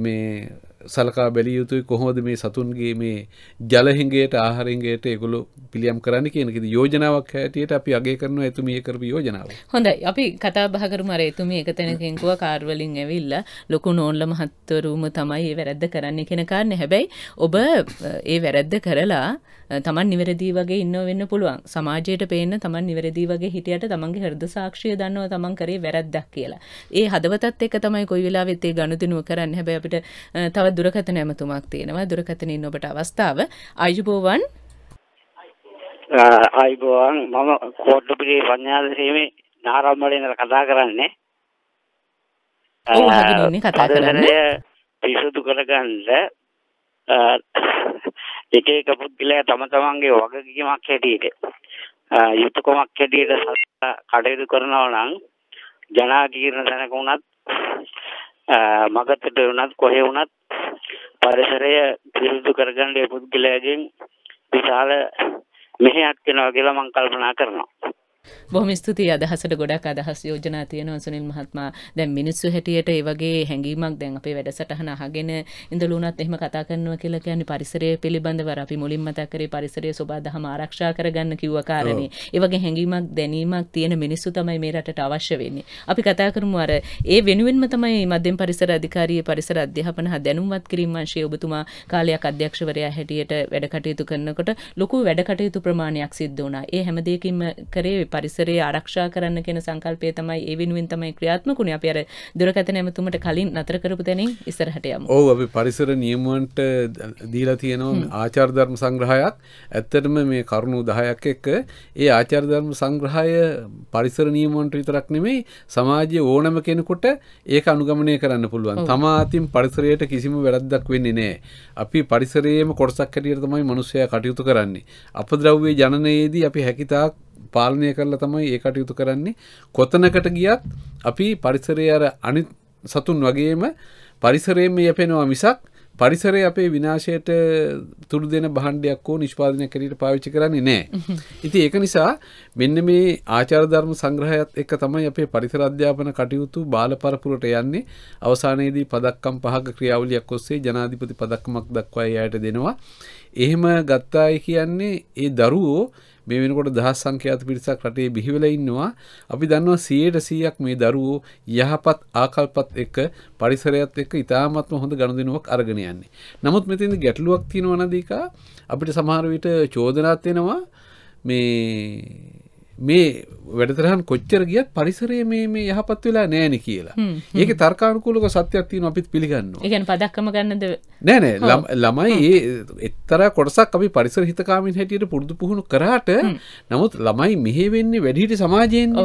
මේ සලකා බැලිය යුතුයි කොහොමද මේ සතුන්ගේ මේ ජලහිංගේට ආහරංගේට එගොලු පිළියම් කරන්න කියනකද යෝජනාවක් හැටියට අපි අගේ කරන ඇතුමිය කරපු යෝජනාව හොඳයි අපි කතා බහකරු මර එතුම එක තැනකෙන්කුව කාර්වලින් ඇවිල්ල ලොකු නෝල්ල මහත්තවරුම තමයි ඒ වැරද්ද කරන්න කෙන කාරන්න හැබැයි ඔබ ඒ වැරැද්ද කරලා තමන් නිවැරදි වගේ ඉන්න වෙන්න පුළුවන් සමාජයට පේන්න තමන් නිවැරදි වගේ හිටියට තමන්ගේ හෘද සාක්ෂිය දන්නව තමන් කරේ වැරද්දක් කියලා ඒ හදවතත් එක තමයි කොයි වෙලාවෙත් ඒ ගනුදෙනුව කරන්න හැබැයි අපිට තව තවත් දුරකථන ඇමතුමක් තියෙනවා දුරකථනින් ඔබට අවස්ථාව අයුබෝවන් අයිබෝවන් මම කෝට්ටපිරි පඤ්ඤාදසීමේ නාරම්මලේ ඉඳලා කතා කරන්නේ ඔව් හදිනුනේ කතා කරන්නේ පිරිසුදු කරගන්න එක එක පුද්ගලයා තම තමන්ගේ වගකීමක් හැටියට යුතුයකමක් හැටියට කටයුතු කරනවා නම් ජනාකීර්ණ තැනක වුණත් මගතට වුණත් කොහේ වුණත් පරිසරය පිරිසිදු කරගන්න ඒ පුද්ගලයාගෙන් විශාල මෙහෙයක් වෙනවා කියලා මම කල්පනා කරනවා. බොහොම ස්තුතියි අදහසට ගොඩක් අදහස් යෝජනා තියෙනවා සුනිල් මහත්මයා. දැන් මිනිස්සු හැටියට ඒ වගේ හැඟීමක් දැන් අපේ වැඩසටහන අහගෙන ඉඳලුණත් එහෙම කතා කරනවා කියලා කියන්නේ පරිසරය පිළිබඳව අපි මුලින්ම මතක් කරේ පරිසරයේ සබඳහම ආරක්ෂා කරගන්න කිව්ව කාරණේ. ඒ වගේ හැඟීමක් දැනීමක් තියෙන මිනිස්සු තමයි මේ රටට අවශ්‍ය වෙන්නේ. අපි කතා කරමු අර ඒ වෙනුවෙන්ම තමයි මධ්‍යම පරිසර අධිකාරියේ පරිසර අධ්‍යාපන හා දැනුම්වත් කිරීම අංශයේ ඔබතුමා කාලයක් අධ්‍යක්ෂවරයා හැටියට වැඩ කටයුතු කරනකොට ලොකු වැඩ කටයුතු ප්‍රමාණයක් සිද්ධ වුණා. ඒ හැම දෙයකින්ම කරේ පරිසරය ආරක්ෂා කරන්න කියන සංකල්පය තමයි ඒ වෙනුවෙන් තමයි ක්‍රියාත්මකුණ අප අර දුරකතන ඇමතුමට කලින් නතර කරපු තැනින් ඉස්සරහට යමු. ඔව් අපි පරිසර නියමුවන්ට දීලා තියෙනවා ආචාර ධර්ම සංග්‍රහයක්. ඇත්තටම මේ කරුණු 10ක් එක්ක ඒ ආචාර ධර්ම සංග්‍රහය පරිසර නියමුවන්ට විතරක් නෙමෙයි සමාජයේ ඕනම කෙනෙකුට ඒක අනුගමනය කරන්න පුළුවන්. තමා අතින් පරිසරයට කිසිම වැරද්දක් වෙන්නේ නැහැ. අපි පරිසරයේම කොටසක් හැටියට තමයි මිනිස්සයා කටයුතු කරන්නේ. අපද්‍රව්‍ය ජනනයේදී අපි හැකිතාක් පාලනය කරලා තමයි ඒ කටයුතු කරන්නේ කොතනකට ගියත් අපි පරිසරය අර අනි සතුන් වගේම පරිසරයෙන් යපෙනවා මිසක් පරිසරය අපේ විනාශයට තුරු දෙන බහන්්ඩයක් ෝ නිෂ්පාදනය කරීට පාවිච්චි කරන්නේ නෑ. ඉති ඒක නිසා මෙන්න මේ ආචාරධර්ම සංග්‍රහයත් එක තමයි අපේ පරිසර අධ්‍යාපන කටයුතු බාල පරපුරට යන්නේ අවසානයේදී පදක්කම් පහක ක්‍රියාවලියක් ඔස්සේ ජනාධිපති පදක්කමක් දක්වා අයට දෙනවා. එහෙම ගත්තායි කියන්නේ ඒ දරුවෝ මේ වෙනකොට දහස් සංඛ්‍යාත පිරිසක් රටේ බිහිවෙලා ඉන්නවා. අපි දන්නවා 100%ක් මේ දරුවෝ යහපත් ආකල්පත් එක්ක පරිසරයත් එක්ක ඉතාමත්ම හොඳ ගනුදෙනුවක් අරගෙන යන්නේ. නමුත් මෙතෙන්ද ගැටලුවක් තියෙනවා නේද අපිට සමහර විට චෝදනාත් එනවා මේ මේ වැඩතරහන් කොච්චර ගියත් පරිසරයේ මේ මේ යහපත් වෙලා නෑන කියලා ඒක තර්කානුකූලක සත්‍යයක් තියෙන අපිත් පිළිගන්න ඒකන පදක්කම ගන්නද නෑ නෑ ළමයි ඒ එක්තරා කොටසක් අපි පරිසර හිතකාමින් හැටියට පුරුදු පුහුණු කරාට නමුත් ළමයි මෙහෙ වෙන්නේ වැඩිහිටි සමාජයෙන්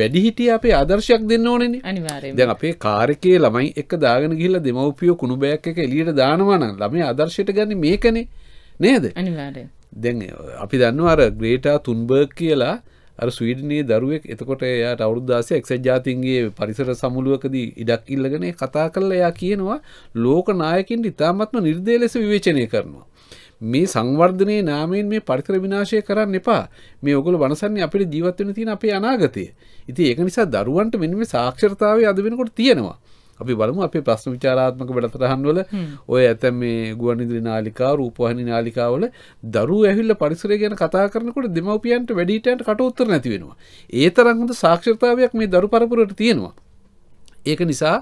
වැඩිහිටිය අපේ ආදර්ශයක් දෙන්න ඕනනේ අනිවාර්යයෙන් දැන් අපේ කාර්කයේ ළමයි එක්ක දාගෙන ගිහිල්ලා දෙමව්පියෝ කුණු බෑග් එක එළියට දානවා නම් ළමයි ආදර්ශයට ගන්නේ මේකනේ නේද අනිවාර්යයෙන් දැන් අපි දන්නවා අර ග්‍රේටා තුන්බර්ග් කියලා අර ස්වීඩනයේ දරුවෙක් එතකොට එයාට අවුරුද්දාසය එක්සත් ජාතින්ගේ පරිසර සමුළුවකදී ඉඩක් ඉල්ලගෙන කතා කරලා එයා කියනවා ලෝක නායකින්ට ඉතාමත්ම නිර්දය ලෙස විවේචනය කරනවා. මේ සංවර්ධනයේ නාමයෙන් මේ පරිසර විනාශය කරන්න එපා. මේ ඔගොල්ලෝ වනසන්නේ අපිට ජීවත් වෙන්න තියෙන අපේ අනාගතය. ඉතින් ඒක නිසා දරුවන්ට මෙන්න මේ සාක්ෂරතාවය අද වෙනකොට තියෙනවා. අපි බලමු අපේ ප්‍රශ්න විචාරාත්මක වැඩසටහන්වල ඔය ඇතැම් මේ ගුවනිදිරි නාලිකා රූපහනි නාලිකාවල දරුවෝ ඇහිල්ල පරිසරය ගැන කතා කරනකොට දෙමව්පියන්ට වැඩිහිටියන්ට කටඋත්තර නැති වෙනවා. ඒ තරම් හොඳ සාක්ෂරතාවයක් මේ දරු පරපුරට තියෙනවා. ඒක නිසා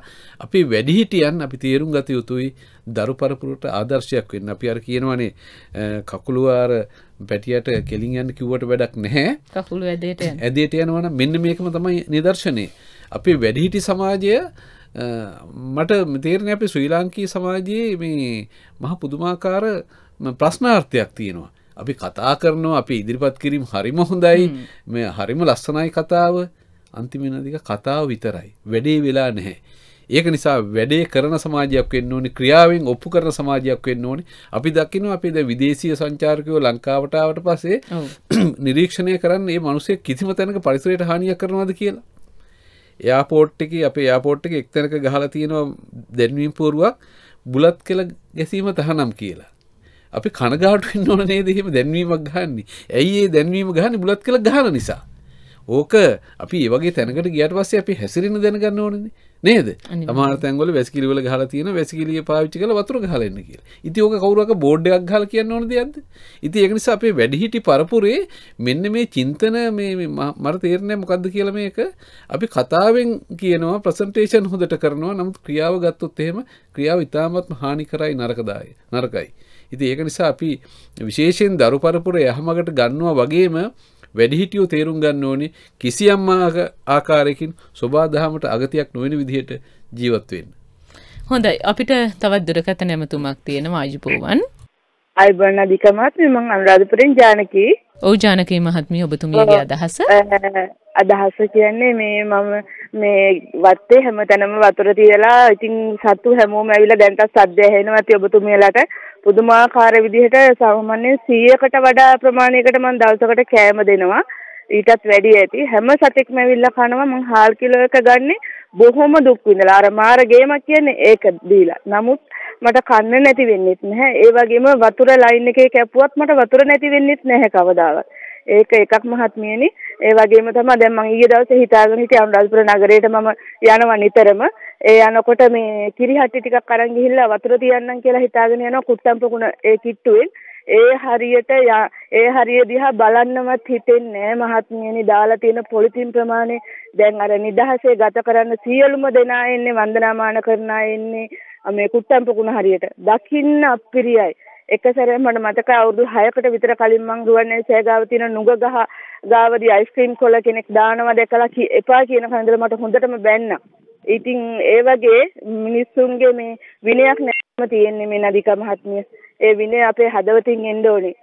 අපි වැඩිහිටියන් අපි තේරුම් ගත යුතුයි දරු පරපුරට ආදර්ශයක් වෙන්න අපි අර කියනවනේ කකුළුවාර පැටියට කෙලින් යන්න කිව්වට වැඩක් නැහැ කකුළු ඇදේට ඇදේට යනවන මෙන්න මේකම තමයි නිදර්ශනය අපේ වැඩිහිටි සමාජය මට තේරණ අපි ශ්‍රී ලාංකී සමාජයේ මේ මහ පුදුමාකාර ප්‍රශ්නාර්ථයක් තියෙනවා. අපි කතා කරනවා අපි ඉදිරිපත් කිරීම හරිම හොඳයි මේ හරිම ලස්සනයි කතාව අන්තිමෙනදික කතාව විතරයි. වැඩේ වෙලා නැහැ. ඒක නිසා වැඩේ කරන සමාජයක් වෙන්න ඕනි ක්‍රියාවෙන් ඔප්පු කරන සමාජයක් වෙන්න ඕනි අපි දකින අපේ ද විදේශීය සංචාර්කයෝ ලංකාවටාවට පසේ නිරීක්ෂණය කරන්න ඒ මනුසේ කිසිම තැනක පරිසරයට හානියක් කරනවාද කියලා එයාපෝට්ටක අප යාපෝට්ටක එක්තැනක ගහල තියෙනවා දැන්වීම් පෝරුවක් බුලත් කළ ගැසීම තහනම් කියලා අපි කනගාටුවෙන් නොන නේ දෙහෙම දැන්වීමක් ගහන්නේ ඇයි ඒ දැන්වීම ගහන බුලත් කළ ගහන නිසා ඕක අපි ඒවගේ තැනකට ගියට පස්සේ අපි හැසිරෙන දැනගන්න ඕනනේ නේද අමාර්තැන්ගල වැස්කිලිවල හල තියෙන වැසිකිලිය පාවිච්චි කල වතුර හලන්න කියල ඉති ඕක කවරුවක බෝඩ්ඩක් හල කියන්න ඕන දෙයක්ද ඉති එකනිසා අපේ වැඩිහිටි පරපුරේ මෙන්න මේ චින්තන මර තේරණය මොකක්ද කියල මේක අපි කතාවෙන් කියනවා ප්‍රසන්ටේෂන් හොදට කරනවා නමුත් ක්‍රියාව ගත්තොත් එහෙම ක්‍රියාව ඉතාමත්ම හානි කරයි නරකදාය නරකයි ඉති ඒක නිසා අපි විශේෂයෙන් දරු පරපුර යහමකට ගන්නවා වගේම වැඩිහිටියෝ තේරුම් ගන්න ඕනේ කිසියම් ආකාරයකින් සොබා දහමට අගතියක් නොවන විදිහට ජීවත් වෙන්න. හොඳයි අපිට තවත් දුරකට නැමතුමක් තියෙනවා ආයුබෝවන්. අයිබෝවන් අධිකමත් මම අනුරාධපුරෙන් ජානකී. ඔව් ජානකී මහත්මිය ඔබතුමියගේ අදහස? අදහස කියන්නේ මේ මම මේ වත්තේ හැමතැනම වතුර තියලා ඉතින් සතු හැමෝම ඇවිල්ලා දැන්ටත් සද්ද ඇහෙනවා ඉතින් ඔබතුමියලට පුදුමාකාර විදිහට සාමාන්‍යයෙන් 100කට වඩා ප්‍රමාණයකට මම දවසකට කෑම දෙනවා. ඊටත් වැඩි ඇති. හැම සතෙක්ම ඇවිල්ලා කනවා මම හාල් කිලෝ එක ගන්නෙ බොහොම දුක් විඳලා. අර මාර ගේම කියන්නේ ඒක දීලා. නමුත් මට කන්න නැති වෙන්නේත් නැහැ. ඒ වගේම වතුර ලයින් එකේ කැපුවත් මට වතුර නැති වෙන්නේත් නැහැ කවදාවත්. ඒක එකක් මහත්මියනි. ඒ වගේම තමයි දැන් මම ඊයේ දවසේ හිතාගෙන හිටිය අනුරාධපුර නගරයට මම යනවා නිතරම. ඒ යනකොට මේ කිරිහට්ටි ටිකක් අරන් ගිහිල්ලා වතුර තියන්නම් කියලා හිතාගෙන යනවා කුට්ටම් පොකුණ ඒ කිට්ටුවෙන් ඒ හරියට ඒ හරිය දිහා බලන්නවත් හිතෙන්නේ මහත්මියනි දාලා තියෙන පොලිතින් ප්‍රමාණය දැන් අර නිදහසේ ගත කරන්න සියලුම දෙනා එන්නේ වන්දනාමාන කරන අය එන්නේ මේ කුට්ටම් පොකුණ හරියට දකින්න අප්පිරියයි එක සැරේ මට මතකයි අවුරුදු 6කට විතර කලින් මං රුවන්වැලි සෑගාව තියෙන නුග ගහ ගාවදී අයිස්ක්‍රීම් කොල කෙනෙක් දානවා දැකලා එපා කියන කන්දර මට හොඳටම බැන්නා ඉතින් ඒ වගේ මිනිස්සුන්ගේ මේ විනයක් නැතිම තියෙන්නේ මේ නදිකා මහත්මිය. ඒ විනය අපේ හදවතින් එන්න ඕනේ.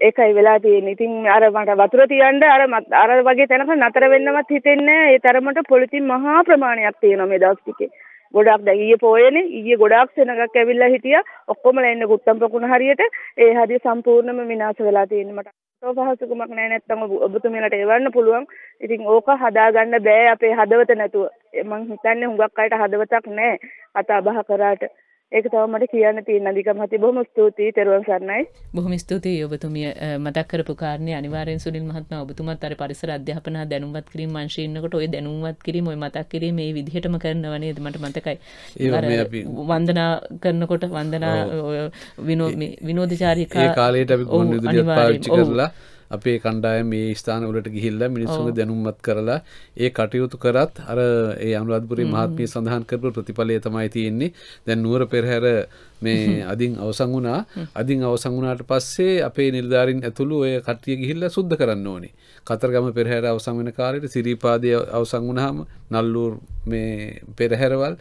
ඒකයි වෙලා තියෙන්නේ. ඉතින් අර මට වතුර තියන්න අර අර වගේ තැනක නතර වෙන්නවත් හිතෙන්නේ නැහැ. ඒ තරමට පොලිතින් මහා ප්‍රමාණයක් තියෙනවා මේ දවස් ටිකේ. ගොඩක් දැන් ඊයේ පෝයනේ ඊයේ ගොඩක් සෙනඟක් ඇවිල්ලා හිටියා. ඔක්කොම ලැන්න කුත්තම් පකුණු හරියට ඒ හරිය සම්පූර්ණයෙන්ම විනාශ වෙලා තියෙන්නේ මට. තව පහසුකමක් නැහැ නැත්තම් ඔබතුමියලට එවන්න පුළුවන්. ඉතින් ඕක හදාගන්න බෑ අපේ හදවත නැතුව. මං හිතන්නේ හුඟක් අයට හදවතක් නැහැ කතා බහ කරාට. ඒක තව මට කියන්න තියෙන අධිකම හති බොහොම ස්තුතියි තෙරුවන් සරණයි බොහොම ස්තුතියි ඔබතුමිය මතක් කරපු කාරණේ අනිවාර්යෙන් සුනිල් මහත්මයා ඔබතුමත් අර පරිසර අධ්‍යාපන දැනුම්වත් කිරීම අංශයේ ඉන්නකොට ওই දැනුම්වත් කිරීම ওই මතක් කිරීම මේ විදිහටම කරනවා නේද මට මතකයි අර වන්දනා කරනකොට වන්දනා විනෝද විනෝදචාරිකා ඒ කාලේට අපි ගොනු විදිහට පාවිච්චි කරලා අපේ කණ්ඩායම මේ ස්ථානවලට ගිහිල්ලා මිනිස්සුන්ට දැනුම්මත් කරලා ඒ කටයුතු කරත් අර ඒ අනුරාධපුරේ මහත්මිය සඳහන් කරපු ප්‍රතිඵලය තමයි තියෙන්නේ. දැන් නුවර පෙරහැර මේ අදින් අවසන් වුණා. අදින් අවසන් වුණාට පස්සේ අපේ නිලධාරීන් ඇතුළු ඔය කට්ටිය ගිහිල්ලා සුද්ධ කරන්න ඕනේ. කතරගම පෙරහැර අවසන් වෙන කාලේට සිරිපාදේ අවසන් වුණාම නල්ලූර් මේ පෙරහැරවල්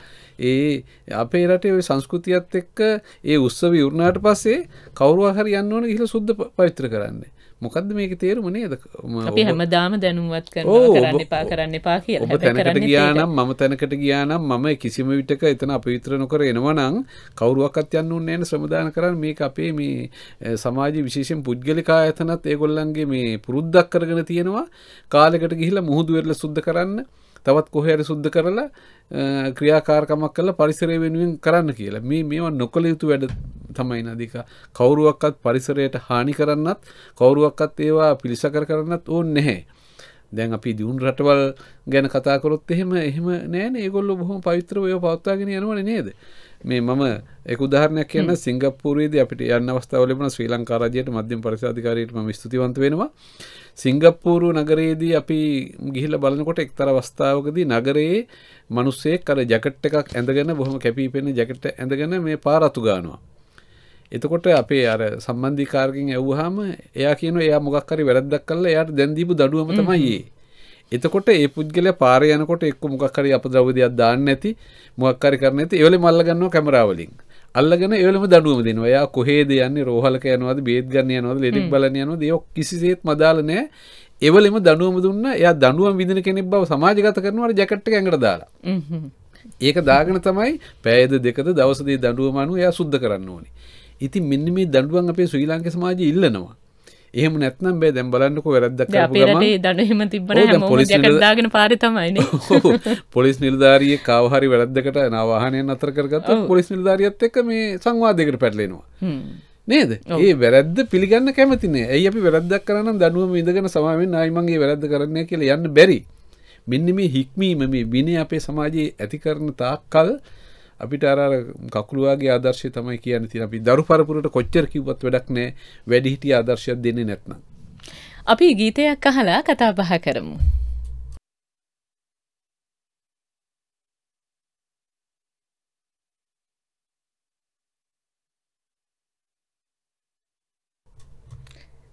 ඒ අපේ රටේ ওই සංස්කෘතියත් එක්ක ඒ උත්සවය වුණාට පස්සේ කවුරු හරි යන්න ඕනේ ගිහිල්ලා සුද්ධ පවිත්‍ර කරන්නේ. මොකක්ද මේක තේරුම නේද අපි හැමදාම දැනුවත් කරන්න එපා කරන්න එපා කිය ඔබ තැනකට ගියානම් මම තැනකට ගියානම් මම කිසිම විටක එතන අප විතර නොකර එනවනම් කවරුවක්ත් යන්න උන්න එන ශ්‍රමදාන කරන්න මේ අපේ මේ සමාජ විශේෂෙන් පුද්ගලිකා ඇතනත් ඒගොල්ලන්ගේ මේ පුරුද්දක් කරගෙන තියෙනවා කාලෙකට ගිහිලා මුහුදුවෙරල සුද්ධ කරන්න තවත් කොහරි සුද්ධ කරලා ක්‍රියාකාරකමක් කල පරිසරය වෙනුවෙන් කරන්න කියලා මේ මේවා නොකළ යුතු වැඩ තමයි නදික කවුරුවක්කත් පරිසරයට හානි කරන්නත් කවුරුවක්කත් ඒවා පිළිසකර කරන්නත් ඕන් නැහැ දැන් අපි දියුන් රටවල් ගැන කතාකොත් එහෙම එහම නෑන ඒගොල්ල බොහොම පවිත්‍රවය පවත්තාගෙන යනවන නේද මේ මම එකුදාරනයක් කියන සිංගපපුරේද අපිට යන්න අවස්ථාවලම ශ්‍රී ලංකාරජයට මධ්‍යම පරිසාධකාරයට ම ස්තුතිවන්ත වෙනවා සිංගප්පූරු නගරයේදී අපි ගිහිල බලනකොට එක්තර අවස්ථාවකදී නගරයේ මනුස්සේ කර ජකට් එකක් ඇඳගෙන බොහොම කැපිපෙන ජකට ඇඳගෙන මේ පාරතු ගානවා එතකොට අපේ අර සම්බන්ධිකාරකින් ඇව්හම එයා කියන එයා මොගක්කරි වැරද්දක් කල්ල එයට දැන්දීපු දඩුවම තමයියේ එතකොට ඒ පුද්ගල පාරයනකොට එක්ක මොක්කරි අප ද්‍රවදයක් දාන්න ඇති මොක්කරි කරන ඇති එවල මල්ලගන්නවා කැමරාවලින් අල්ලගෙන එවලම දඩුවම දෙනවා එයා කොහේද යන්නේ රෝහලක යනවාද බේද්ගන්න යනවාද ලෙඩික් බලන යනවාද යොක් කිසිසේත් මදාල නෑ එවලෙම දනුවම දුන්න එයා දනුවම් විදින කෙනෙක් බව සමාජගත කරනවට ජැකට්ට ඇඟට දාලා ඒක දාගෙන තමයි පෑයද දෙකද දවසදේ දඩුවමනු එයා සුද්ධ කරන්න ඕනේ ඉතින් මෙන්න මේ දඩුවන් අපේ ශ්‍රී ලංක සමාජය ඉල්ලනවා එහෙම නැත්නම් බෑ දැම් බලන්නක වැරද්දක් දනහම තිබන පාරිතමයින පොලිස් නිර්ධාරිය කාවහරි වැරද්දකට නවාහනයෙන් අතර කරගත් පොලිස් නිර්ධාරියත් එක්ක මේ සංවාදකට පැටලෙනවා නේද ඒ වැරද්ද පිළිගන්න කැමතිනේ ඇයි අපි වැරද්දක් කරන්න දනුවම ඉදගෙන සමාවෙන් අයිමගේ වැරද්ද කරන්නේ කියලා යන්න බැරි මෙන්න මේ හික්මීම මේ විනය අපේ සමාජයේ ඇති කරන තාක් කල් අපිට අර කකුළුවගේ ආදර්ශය තමයි කියන තින අපි දරු පරපුරට කොච්චර කිව්වත් වැඩක් නෑ වැඩිහිටිය ආදර්ශයක් දෙන්නේ නැත්නම්. අපි ගීතයක් අහලා කතා බහ කරමු.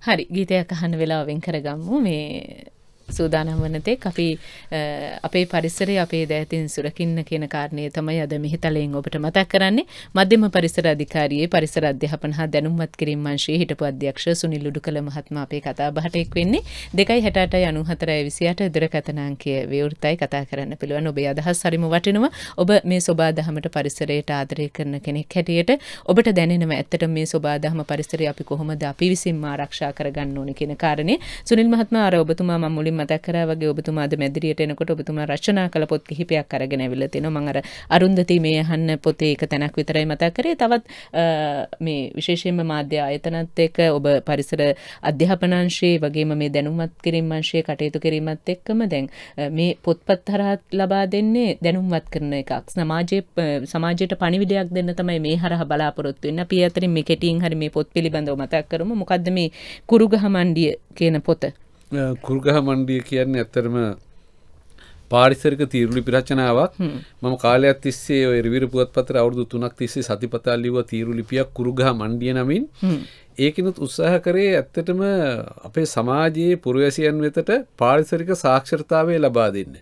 හරි ගීතයක් අහන්න වෙලාවෙන් කරගම්මු මේ සූදානම් වනතෙක් අපි අපේ පරිසරය අපේ දෑතින් සුරකින්න කියන කාරණය තමයි අද මිහිතලයෙන් ඔබට මතක් කරන්නේ මධ්‍යම පරිසර අධිකාරයේ පරිසර අධ්‍යාපන හා දැනුම්මත් කිරීම අංශයේ හිටපු අධ්‍යක්ෂ සුනිල් උඩුකල මහත්මයා අපේ කතාබහට එක් වෙන්නේ 2.68 දුරකථන අංකය විවෘතයි කතා කරන්න පුළුවන් ඔබේ අදහස් හරිම වටිනවා ඔබ මේ සෝබා දහමට පරිසරයට ආදරය කරන කෙනෙක් හැටියට ඔබට දැනෙනව ඇත්තට මේ සෝබා දහම පරිසරය අපි කොහොමද අපි විසින් ආරක්ෂා කරගන්න ඕනේ කියන කාරණේ සුනිල් මහත්මයා අර ඔබතුමා මම මුලින්ම මතක් කරා වගේ ඔබතුමා අද මැදිරියට එනකොට ඔබතුමා රචනා කළ පොත් කිහිපයක් අරගෙන ඇවිල්ලා තිනවා මම අර අරුන්දති මේ අහන්න පොතේ එක තැනක් විතරයි මතක් කරේ තවත් මේ විශේෂයෙන්ම මාධ්‍ය ආයතනත් එක්ක ඔබ පරිසර අධ්‍යාපන අංශයේ වගේම මේ දැනුමත් කිරීම අංශයේ කටයුතු කිරීමත් එක්කම දැන් මේ පොත්පත් හරහා ලබා දෙන්නේ දැනුම්වත් කරන එකක් සමාජයේ සමාජයට පණිවිඩයක් දෙන්න තමයි මේ හරහා බලාපොරොත්තු වෙන්න අපි අතරින් මේ කෙටියෙන් හරි මේ පොත් පිළිබඳව මතක් කරමු මොකද්ද මේ කුරුගහ මණ්ඩිය කියන පොත කුරුගහ මණ්ඩිය කියන්නේ ඇත්තරම පාරිසරික තීරුලි පිරචනාවක් මම කාලයක් තිස්සේ ඔය රිවිර පුවත්පතර අවුරුදු තුනක් තිස්සේ සතිපතා ලිව්ව තීරුලිපියක් කුරුගහ මණ්ඩිය නමින් ඒකිනුත් උත්සාහ කරේ ඇත්තටම අපේ සමාජයේ පුරවැසියන් වෙතට පාරිසරික සාක්ෂරතාවය ලබා දෙන්න.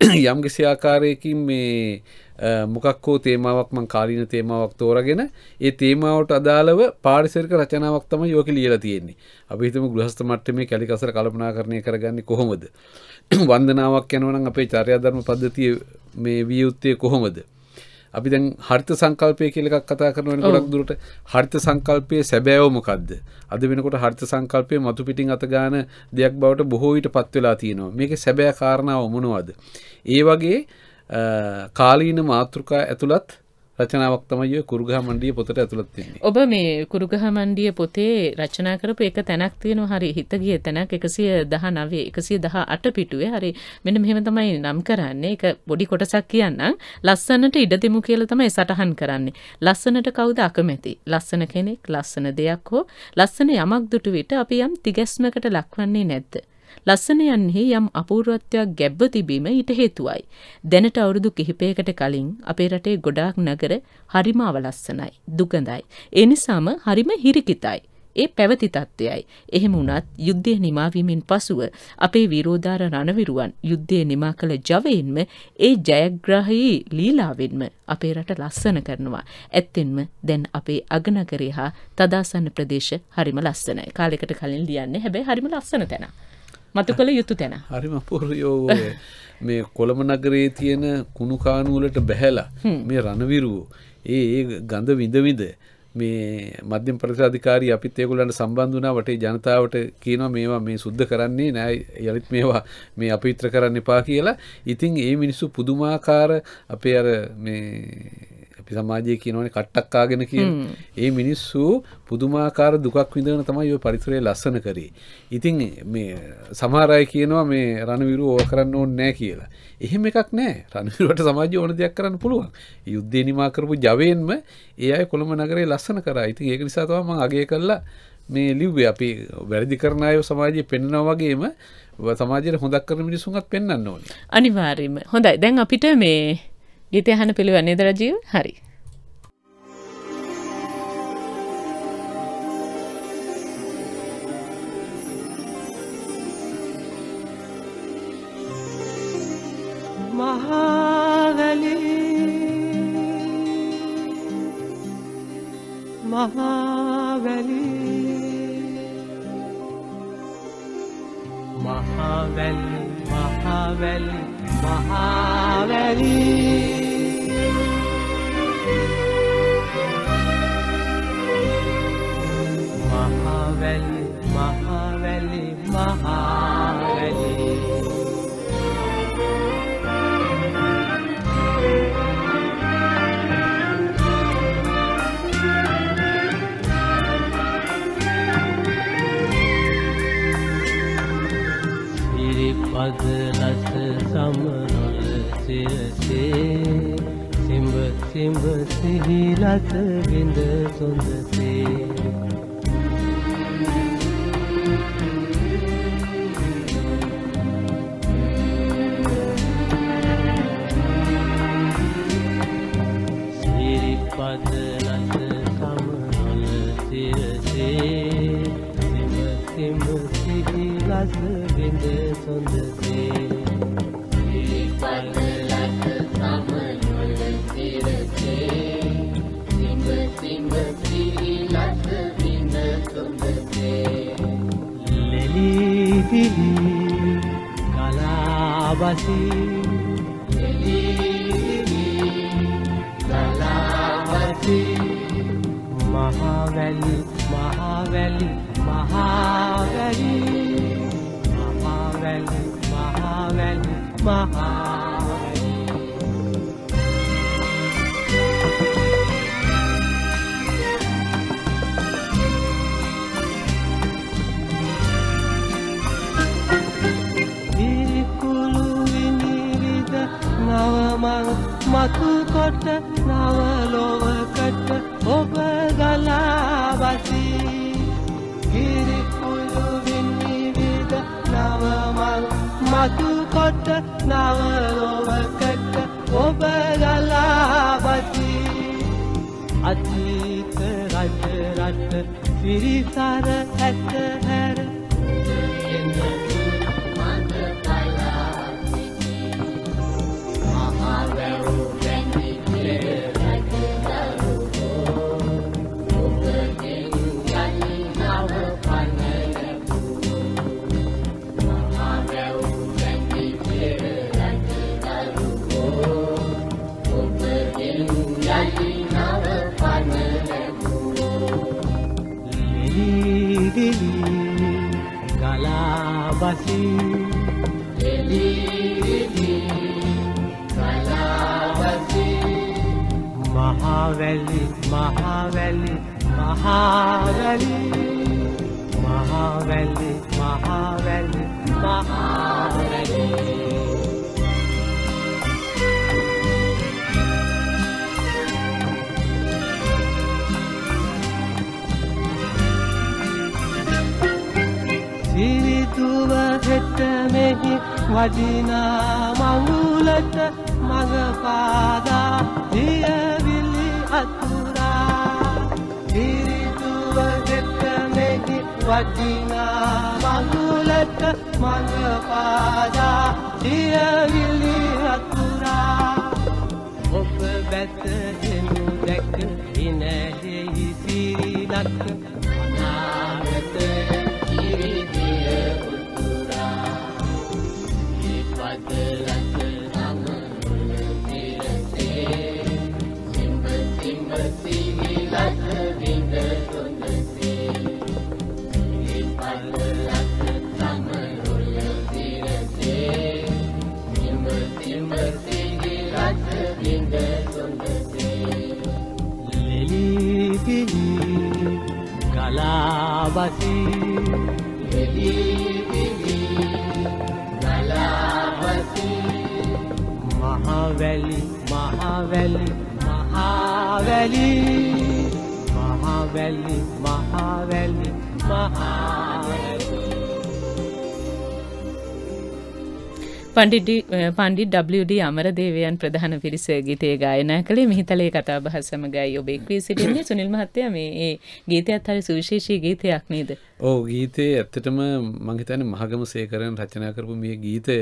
යම් කිසි ආකාරයකින් මේ මොකක් හෝ තේමාවක් මං කාලීන තේමාවක් තෝරගෙන ඒ තේමාවට අදාළව පාරිසරික රචනාවක් තම යෝක ලියලා තියෙන්නේ අපි හිතමු ගෘහස්ත මට්ටමේ කැලිකසර කල්පනා කරණය කරගන්නේ කොහොමද වන්දනාවක් යනවා නම් අපේ චර්යාධර්ම පද්ධතිය මේ විය යුත්තේ කොහොමද අපි දැන් හරිත සංකල්පය කියල එකක් කතා කරනවන ගොඩක් දුරට හරිත සංකල්පය සැබෑවමකක්ද අද වෙනකොට හරිත සංකල්පය මතු පිටින් අතගාන දෙයක් බවට බොහෝවිට පත්වෙලා තියෙනවා මේක සැබෑ කාරණාව මොනවද ඒ වගේ කාලීන මාතෘකා ඇතුළත් රචනාවක් තමයි කුරුගහ මණ්ඩිය පොතට ඇතුළත් ඔබ මේ කුරුගහ මණ්ඩිය පොතේ රචනා කරපු එක තැනක් තියෙනවා හරි හිත ගිය තැනක් 119 118 පිටුවේ හරි මෙන්න මෙහෙම තමයි නම් කරන්නේ ඒක බොඩි කොටසක් කියන්නම් ලස්සනට ඉඩ දෙමු කියලා තමයි සටහන් කරන්නේ ලස්සනට කවුද අකමැති ලස්සන කෙනෙක් ලස්සන දෙයක් හෝ ලස්සන යමක් දුටු විට අපි යම් තිගැස්මකට ලක්වන්නේ නැද්ද ලස්සනයන්හි යම් අපූර්වත්වයක් ගැබ්ව තිබීම ඊට හේතුවයි. දැනට අවුරුදු කිහිපයකට කලින් අපේ රටේ ගොඩාක් නගර හරිම අවලස්සනයි, දුගඳයි. ඒ නිසාම හරිම හිරිකිතයි. ඒ පැවති තත්ත්වයයි. එහෙම වුණත් යුද්ධය නිමාවීමෙන් පසුව අපේ විරෝධාර රණවිරුවන් යුද්ධය නිමා කළ ජවයෙන්ම ඒ ජයග්‍රහී ලීලාවෙන්ම අපේ රට ලස්සන කරනවා. ඇත්තෙන්ම දැන් අපේ අගනගරය හා තදාසන්න ප්‍රදේශ හරිම ලස්සනයි. කාලෙකට කලින් ලියන්නේ හැබැයි හරිම ලස්සන තැන. මතු කළ යුතු තැන හරිම පොරයෝ මේ කොළම නගරේ තියෙන කුණුකානුවලට බැහැලා මේ රණවිරුවෝ ඒ ගඳ විඳවිද මේ මධ්‍යම ප්‍රසාධිකාරී අපිත් ඒගොල්ලන්ට සම්බන්ධ වුණා වටේ ජනතාවට කියනවා මේවා මේ සුද්ධ කරන්නේ නෑ යලිත් මේවා මේ අපිත්‍ර කරන්න එපා කියලා ඉතින් ඒ මිනිස්සු පුදුමාකාර අපේ අර මේ අපි සමාජය කියනවන කට්ටක්කාගෙන කිය ඒ මිනිස්සු පුදුමාකාර දුකක් විඳන තමයි ඔය පරිසරය ලස්සන කරේ. ඉතින් මේ සමාරය කියනවා මේ රණවිරු ඕ කරන්න ඕන්න නෑ කියලා. එහෙම එකක් නෑ රණවිරුවට සමාජය ඕන දෙයක් කරන්න පුළුවන් යුද්ධේ නිමාකරපු ජවයෙන්ම ඒ අය කොළඹ නගරේ ලස්සන කරා ඉතින් ඒක නිසාතවම අගේ කරලා මේ ලිව්වේ අපි වැරදි කරන අය සමාජය පෙන්නවගේම සමාජයට හොඳක් කර මිනිසුන්ත් පෙන්න්න ඕනේ අනිවාර්යම හොඳයි දැන් අපිට මේ ගීතයහන පිළිවන්නේ දරජීව හරි. महागले महाबली महाबली महाबली महाबली මං මතුකොට නවලොවකට ඔබ ගලාවති ගිරිකුළුවිනිවිද නවමං මතුකොට නවලොවකට ඔබ ගලාවති අතීත රට රට පිරිසර ඇත kalabati Eli Eli kalabati Mahavali Mahavali Mahavali Mahavali Mahavali Mahavali වෙත මෙහි වදිනා මඟුලට මඟ පාදා දියවිලි අතුරා පිරිදුව වෙත මෙහි වදිනා මඟුලට මඟ පාදා දියවිලි අතුරා ඔබ බැත එනු දැක ඉනෙහි සිරිලක් බසී මහවැලි මහවැලි මහවැලි මහවැලි මහවැලි මහා පණ්ඩිඩි පණ්ඩි WD අමරදේවයන් ප්‍රධාන පිරිස ගීතය ගායනා කළේ මෙහිතලේ කතාබහ සමගයි ඔබ එක්වී සිටින්නේ සුනිල් මහත්තයා මේ ඒ ගීතයත් හරි සුවිශේෂී ගීතයක් නේද ඕ ගීතයේ ඇත්තටම මංහිතන මහගම සේකරන රචනා කරපු මේ ගීතය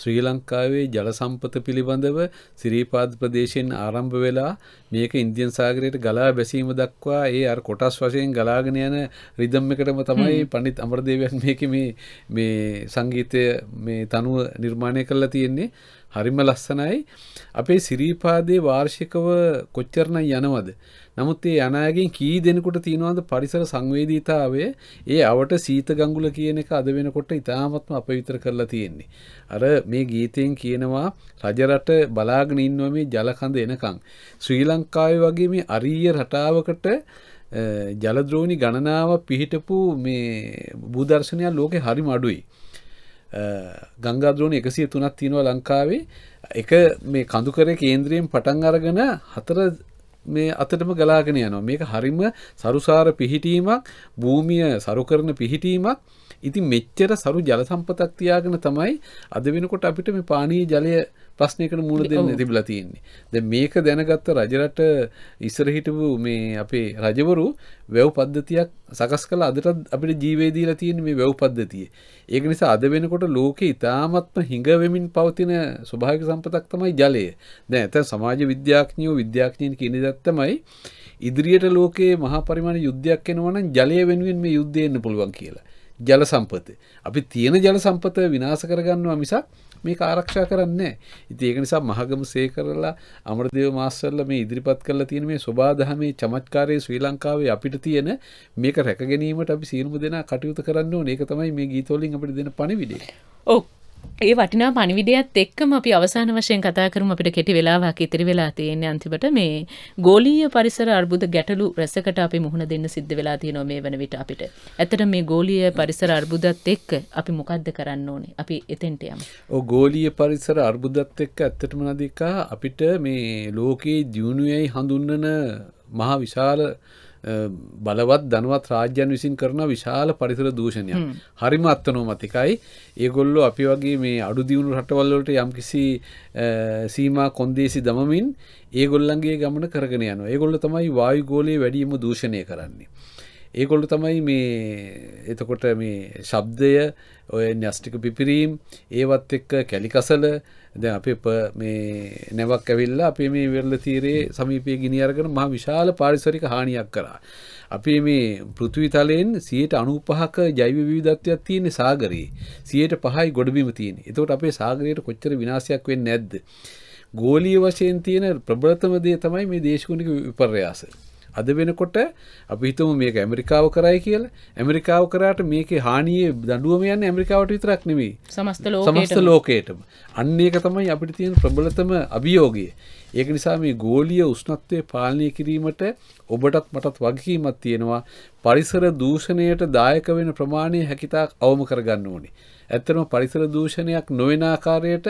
ශ්‍රී ලංකාවේ ජලසම්පත පිළිබඳව සිරීපාද ප්‍රදේශයෙන් ආරම්භ වෙලා මේක ඉන්දියන් සාගරයට ගලා බැසීම දක්වා ඒ අර කොටස් වශයෙන් ගලාගෙන යන රිදම් එකටම තමයි පණ්ඩිත් අමරදේවයන් මේක මේ මේ සංගීතය මේ තනුව නිර්මාණය කරලා තියෙන්නේ හරිම ලස්සනයි අපේ සිරීපාදේ වාර්ෂිකව කොච්චරණ යනවද නමුත් ඒ යනාගෙන් කී දෙනකුට තියෙනවාද පරිසර සංවේදීතාවය ඒ අවට සීත ගංගුල කියන එක අද වෙනකොට ඉතාමත්ම අප විතර කරලා තියෙන්නේ. අර මේ ගීතයෙන් කියනවා රජරට බලාගෙන ඉන්නව මේ ජලකඳ එනකං. ශ්‍රී ලංකාවේ වගේ මේ අරීය රටාවකට ජලද්‍රෝණි ගණනාව පිහිටපු මේ බුදර්ශනයක් ලෝකෙ හරිම අඩුයි. ගංගාද්‍රෝණ එකසිය තුනත් තියෙනවා ලංකාවේ එක මේ කඳුකර කේන්ද්‍රියෙන් පටන් අරගෙන හතර මේ අතටම ගලාගෙන යනවා මේක හරිම සරුසාර පිහිටීමක් භූමිය සරුකරන පිහිටීමක් ඉතින් මෙච්චර සරු ජල සම්පතක් තියාගෙන තමයි අද වෙනකොට අපිට මේ පානීය ජලය ප්‍රශ්නයකට මූල දෙන්න තිබිලා තියෙන්නේ. දැන් මේක දැනගත්ත රජරට ඉස්සර හිටපු මේ අපේ රජවරු වැව් පද්ධතියක් සකස් කළා අදටත් අපිට ජීවේ දීලා තියෙන මේ වැව් පද්ධතිය. ඒක නිසා අද වෙනකොට ලෝකේ ඉතාමත්ම හිඟ වෙමින් පවතින ස්වභාවික සම්පතක් තමයි ජලය. දැන් ඇතැම් සමාජ විද්‍යාඥයෝ විද්‍යාඥයින් කියන දේ තමයි ඉදිරියට ලෝකයේ මහා පරිමාණ යුද්ධයක් එනවා නම් ජලය වෙනුවෙන් මේ යුද්ධය එන්න පුළුවන් කියලා. ජල සම්පතය. අපි තියෙන ජල සම්පත විනාස කරගන්නවා මිසක් මේ ආරක්ෂා කරන්නේ. ඉතින් ඒක නිසා මහගම සේ කරලා අමරදේව මාස්ටර්ලා මේ ඉදිරිපත් කරලා තියෙන මේ සබාදහමේ චමත්කාරයේ ශ්‍රී ලංකාවේ අපිට තියෙන මේක රැක ගැනීමට අපි සියලුම දෙනා කටයුතු කරන්න ඕනේ. ඒක තමයි මේ ගීත වලින් අපිට දෙන පණිවිඩය. ඔව් ඒ වටිනා පණිවිඩයත් එක්කම අපි අවසාන වශයෙන් කතා කරමු අපිට කෙටි වෙලාවක් ඉතිරි වෙලා තියෙන්නේ අන්තිමට මේ ගෝලීය පරිසර අර්බුද ගැටලු රැසකට අපි මුහුණ දෙන්න සිද්ධ වෙලා තියෙනවා මේ වෙන විට අපිට. ඇත්තට මේ ගෝලීය පරිසර අර්බුදත් එක්ක අපි මොකද්ද කරන්න ඕනේ? අපි එතෙන්ට යමු. ඔව් ගෝලීය පරිසර අර්බුදත් එක්ක ඇත්තටම නදීකා අපිට මේ ලෝකේ දියුණුවයි හඳුන්වන මහා විශාල බලවත් දනුවත් රාජ්‍යන් විසින් කරන විශාල පරිසර දූෂණය හරිම අත්තනෝ මතිකයි ඒගොල්ලෝ අපි වගේ මේ අඩු දියුණු රටවල්ලට යම්කිසි සීම කොන්දේසි දමමින් ඒගොල්ලන්ගේ ගමන කරගෙන යන ඒගොල්ල තමයි වායු ගෝලය වැඩීම දූෂණය කරන්නේ ඒගොල්ලු තමයි මේ එතකොට මේ ශබ්දය ඔය න්‍යෂ්ටික පිපිරීම් ඒවත් එක්ක කැලිකසල දැ අප මේ නැවක් ඇවිල්ලා අපේ මේ වෙල්ල තීරයේ සමීපය ගිනිියරගෙන මහ විශාල පාරිසරික හානියක් කරා. අපේ මේ පෘතිවිතලයෙන් සියට අනුපහක ජෛව විධත්වයක් තියෙන සාගරයේ සියට පහයි ගොඩබිම තියෙන එතවට අපේ සාගරයට කොච්චර විනාශයක් වෙන් නැද්ද. ගෝලී වශයෙන් තියෙන ප්‍රබලතම දේ තමයි මේ දේශකුණික විපර්යාස. අද වෙනකොට අපි හිතම මේක ඇමරිකාව කරයි කියල ඇමරිකාව කරට මේක හානියේ දඩුවමයන් ඇමරිකාවට විතරක් නෙමී සමස්ත ලෝකයටම අන්න ඒක තමයි අපිට තියෙන ප්‍රබලතම අභියෝගය ඒක නිසා මේ ගෝලිය උෂ්ණත්වය පාලනය කිරීමට ඔබටත් මටත් වගකීමත් තියෙනවා පරිසර දූෂණයට දායක වෙන ප්‍රමාණය හැකිතාක් අවම කරගන්න ඕනේ. ඇත්තරම පරිසර දූෂණයක් නොවෙන ආකාරයට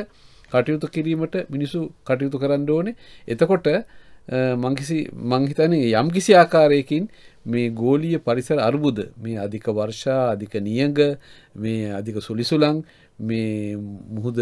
කටයුතු කිරීමට මිනිසු කටයුතු කරන්න ඕනේ. එතකොට මංකිසි මංහිතන යම් කිසි ආකාරයකින් මේ ගෝලිය පරිසර අර්බුද මේ අධික වර්ෂා අධික නියග මේ අධික සුලිසුලං මේ මුහුද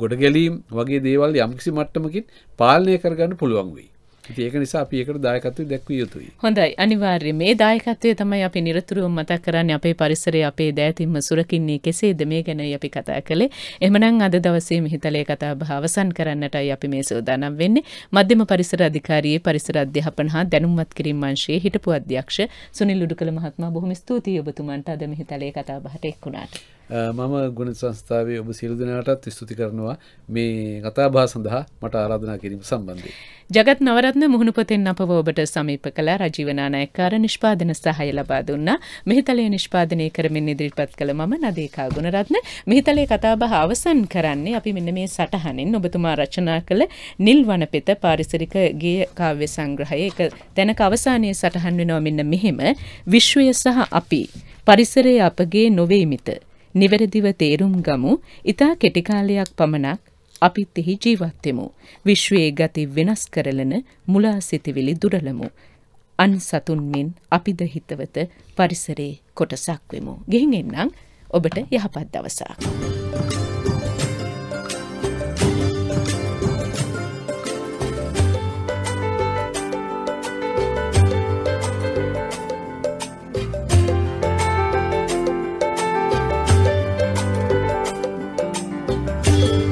ගොඩගැලීම් වගේ දේවල් යම්කිසි මට්ටමකින් පාලනය කරගන්න පුළුවන් වෙයි ඒක නිසා පියකට දායකත්වය දැක්විය යුතුයි. හොඳයි අනිවාර්ය මේ දායකත්වය තමයි අපි නිරතුරුවම මතක් කරන්නේ අපේ පරිසරය අපේ දෑතින්ම සුරකින්නේ කෙසේද මේ ගැනයි අපි කතා කළේ. එහෙමනම් අද දවසේ මිහිතලේ කතා බහ අවසන් කරන්නටයි අපි මේ සූදානම් වෙන්නේ. මධ්‍යම පරිසර අධිකාරියේ පරිසර අධ්‍යාපන හා දැනුම්වත් කිරීම අංශයේ හිටපු අධ්‍යක්ෂ සුනිල් උඩුකල මහත්මයා බොහොම ස්තුතියි ඔබතුමන්ට අද මිහිතලේ කතා බහට එක් වුණාට. මම ගුණ සංස්ථාවේ ඔබ සිරදිනයටත් ස්තුති කරනවා මේ කතාබා සඳහා මට ආරාධනා කිරීම සම්බන්ධය. ජගත් නවරත්න මුහුණුපතෙන් අපව ඔබට සමීප කළ රජීවනානායක්කාර නිෂ්පාදන සහය ලබා දුන්න මෙහිතලේ නිෂ්පාදනය කරමින් ඉදිරිපත් කළ මම නදේකා ගුණරත්න මෙහිතලේ කතාබහ අවසන් කරන්නේ අපි මෙන්න මේ සටහනින් ඔබතුමා රචනා කළ නිල් වනපෙත පාරිසරික ගේ කාව්‍ය සංග්‍රහය එක තැනක අවසානයේ සටහන් වෙනවා මෙන්න මෙහෙම විශ්වය සහ අපි පරිසරය අපගේ නොවේමිත නිවැරදිව තේරුම් ගමු ඉතා කෙටිකාලයක් පමණක් අපිත් එහි ජීවත්වෙමු. විශ්වයේ ගති වෙනස් කරලන මුලා සිතිවිලි දුරලමු. අන් සතුන්මින් අපිද හිතවත පරිසරේ කොටසක් වෙමු. ගෙහින් එන්නම් ඔබට යහපත් දවසක්.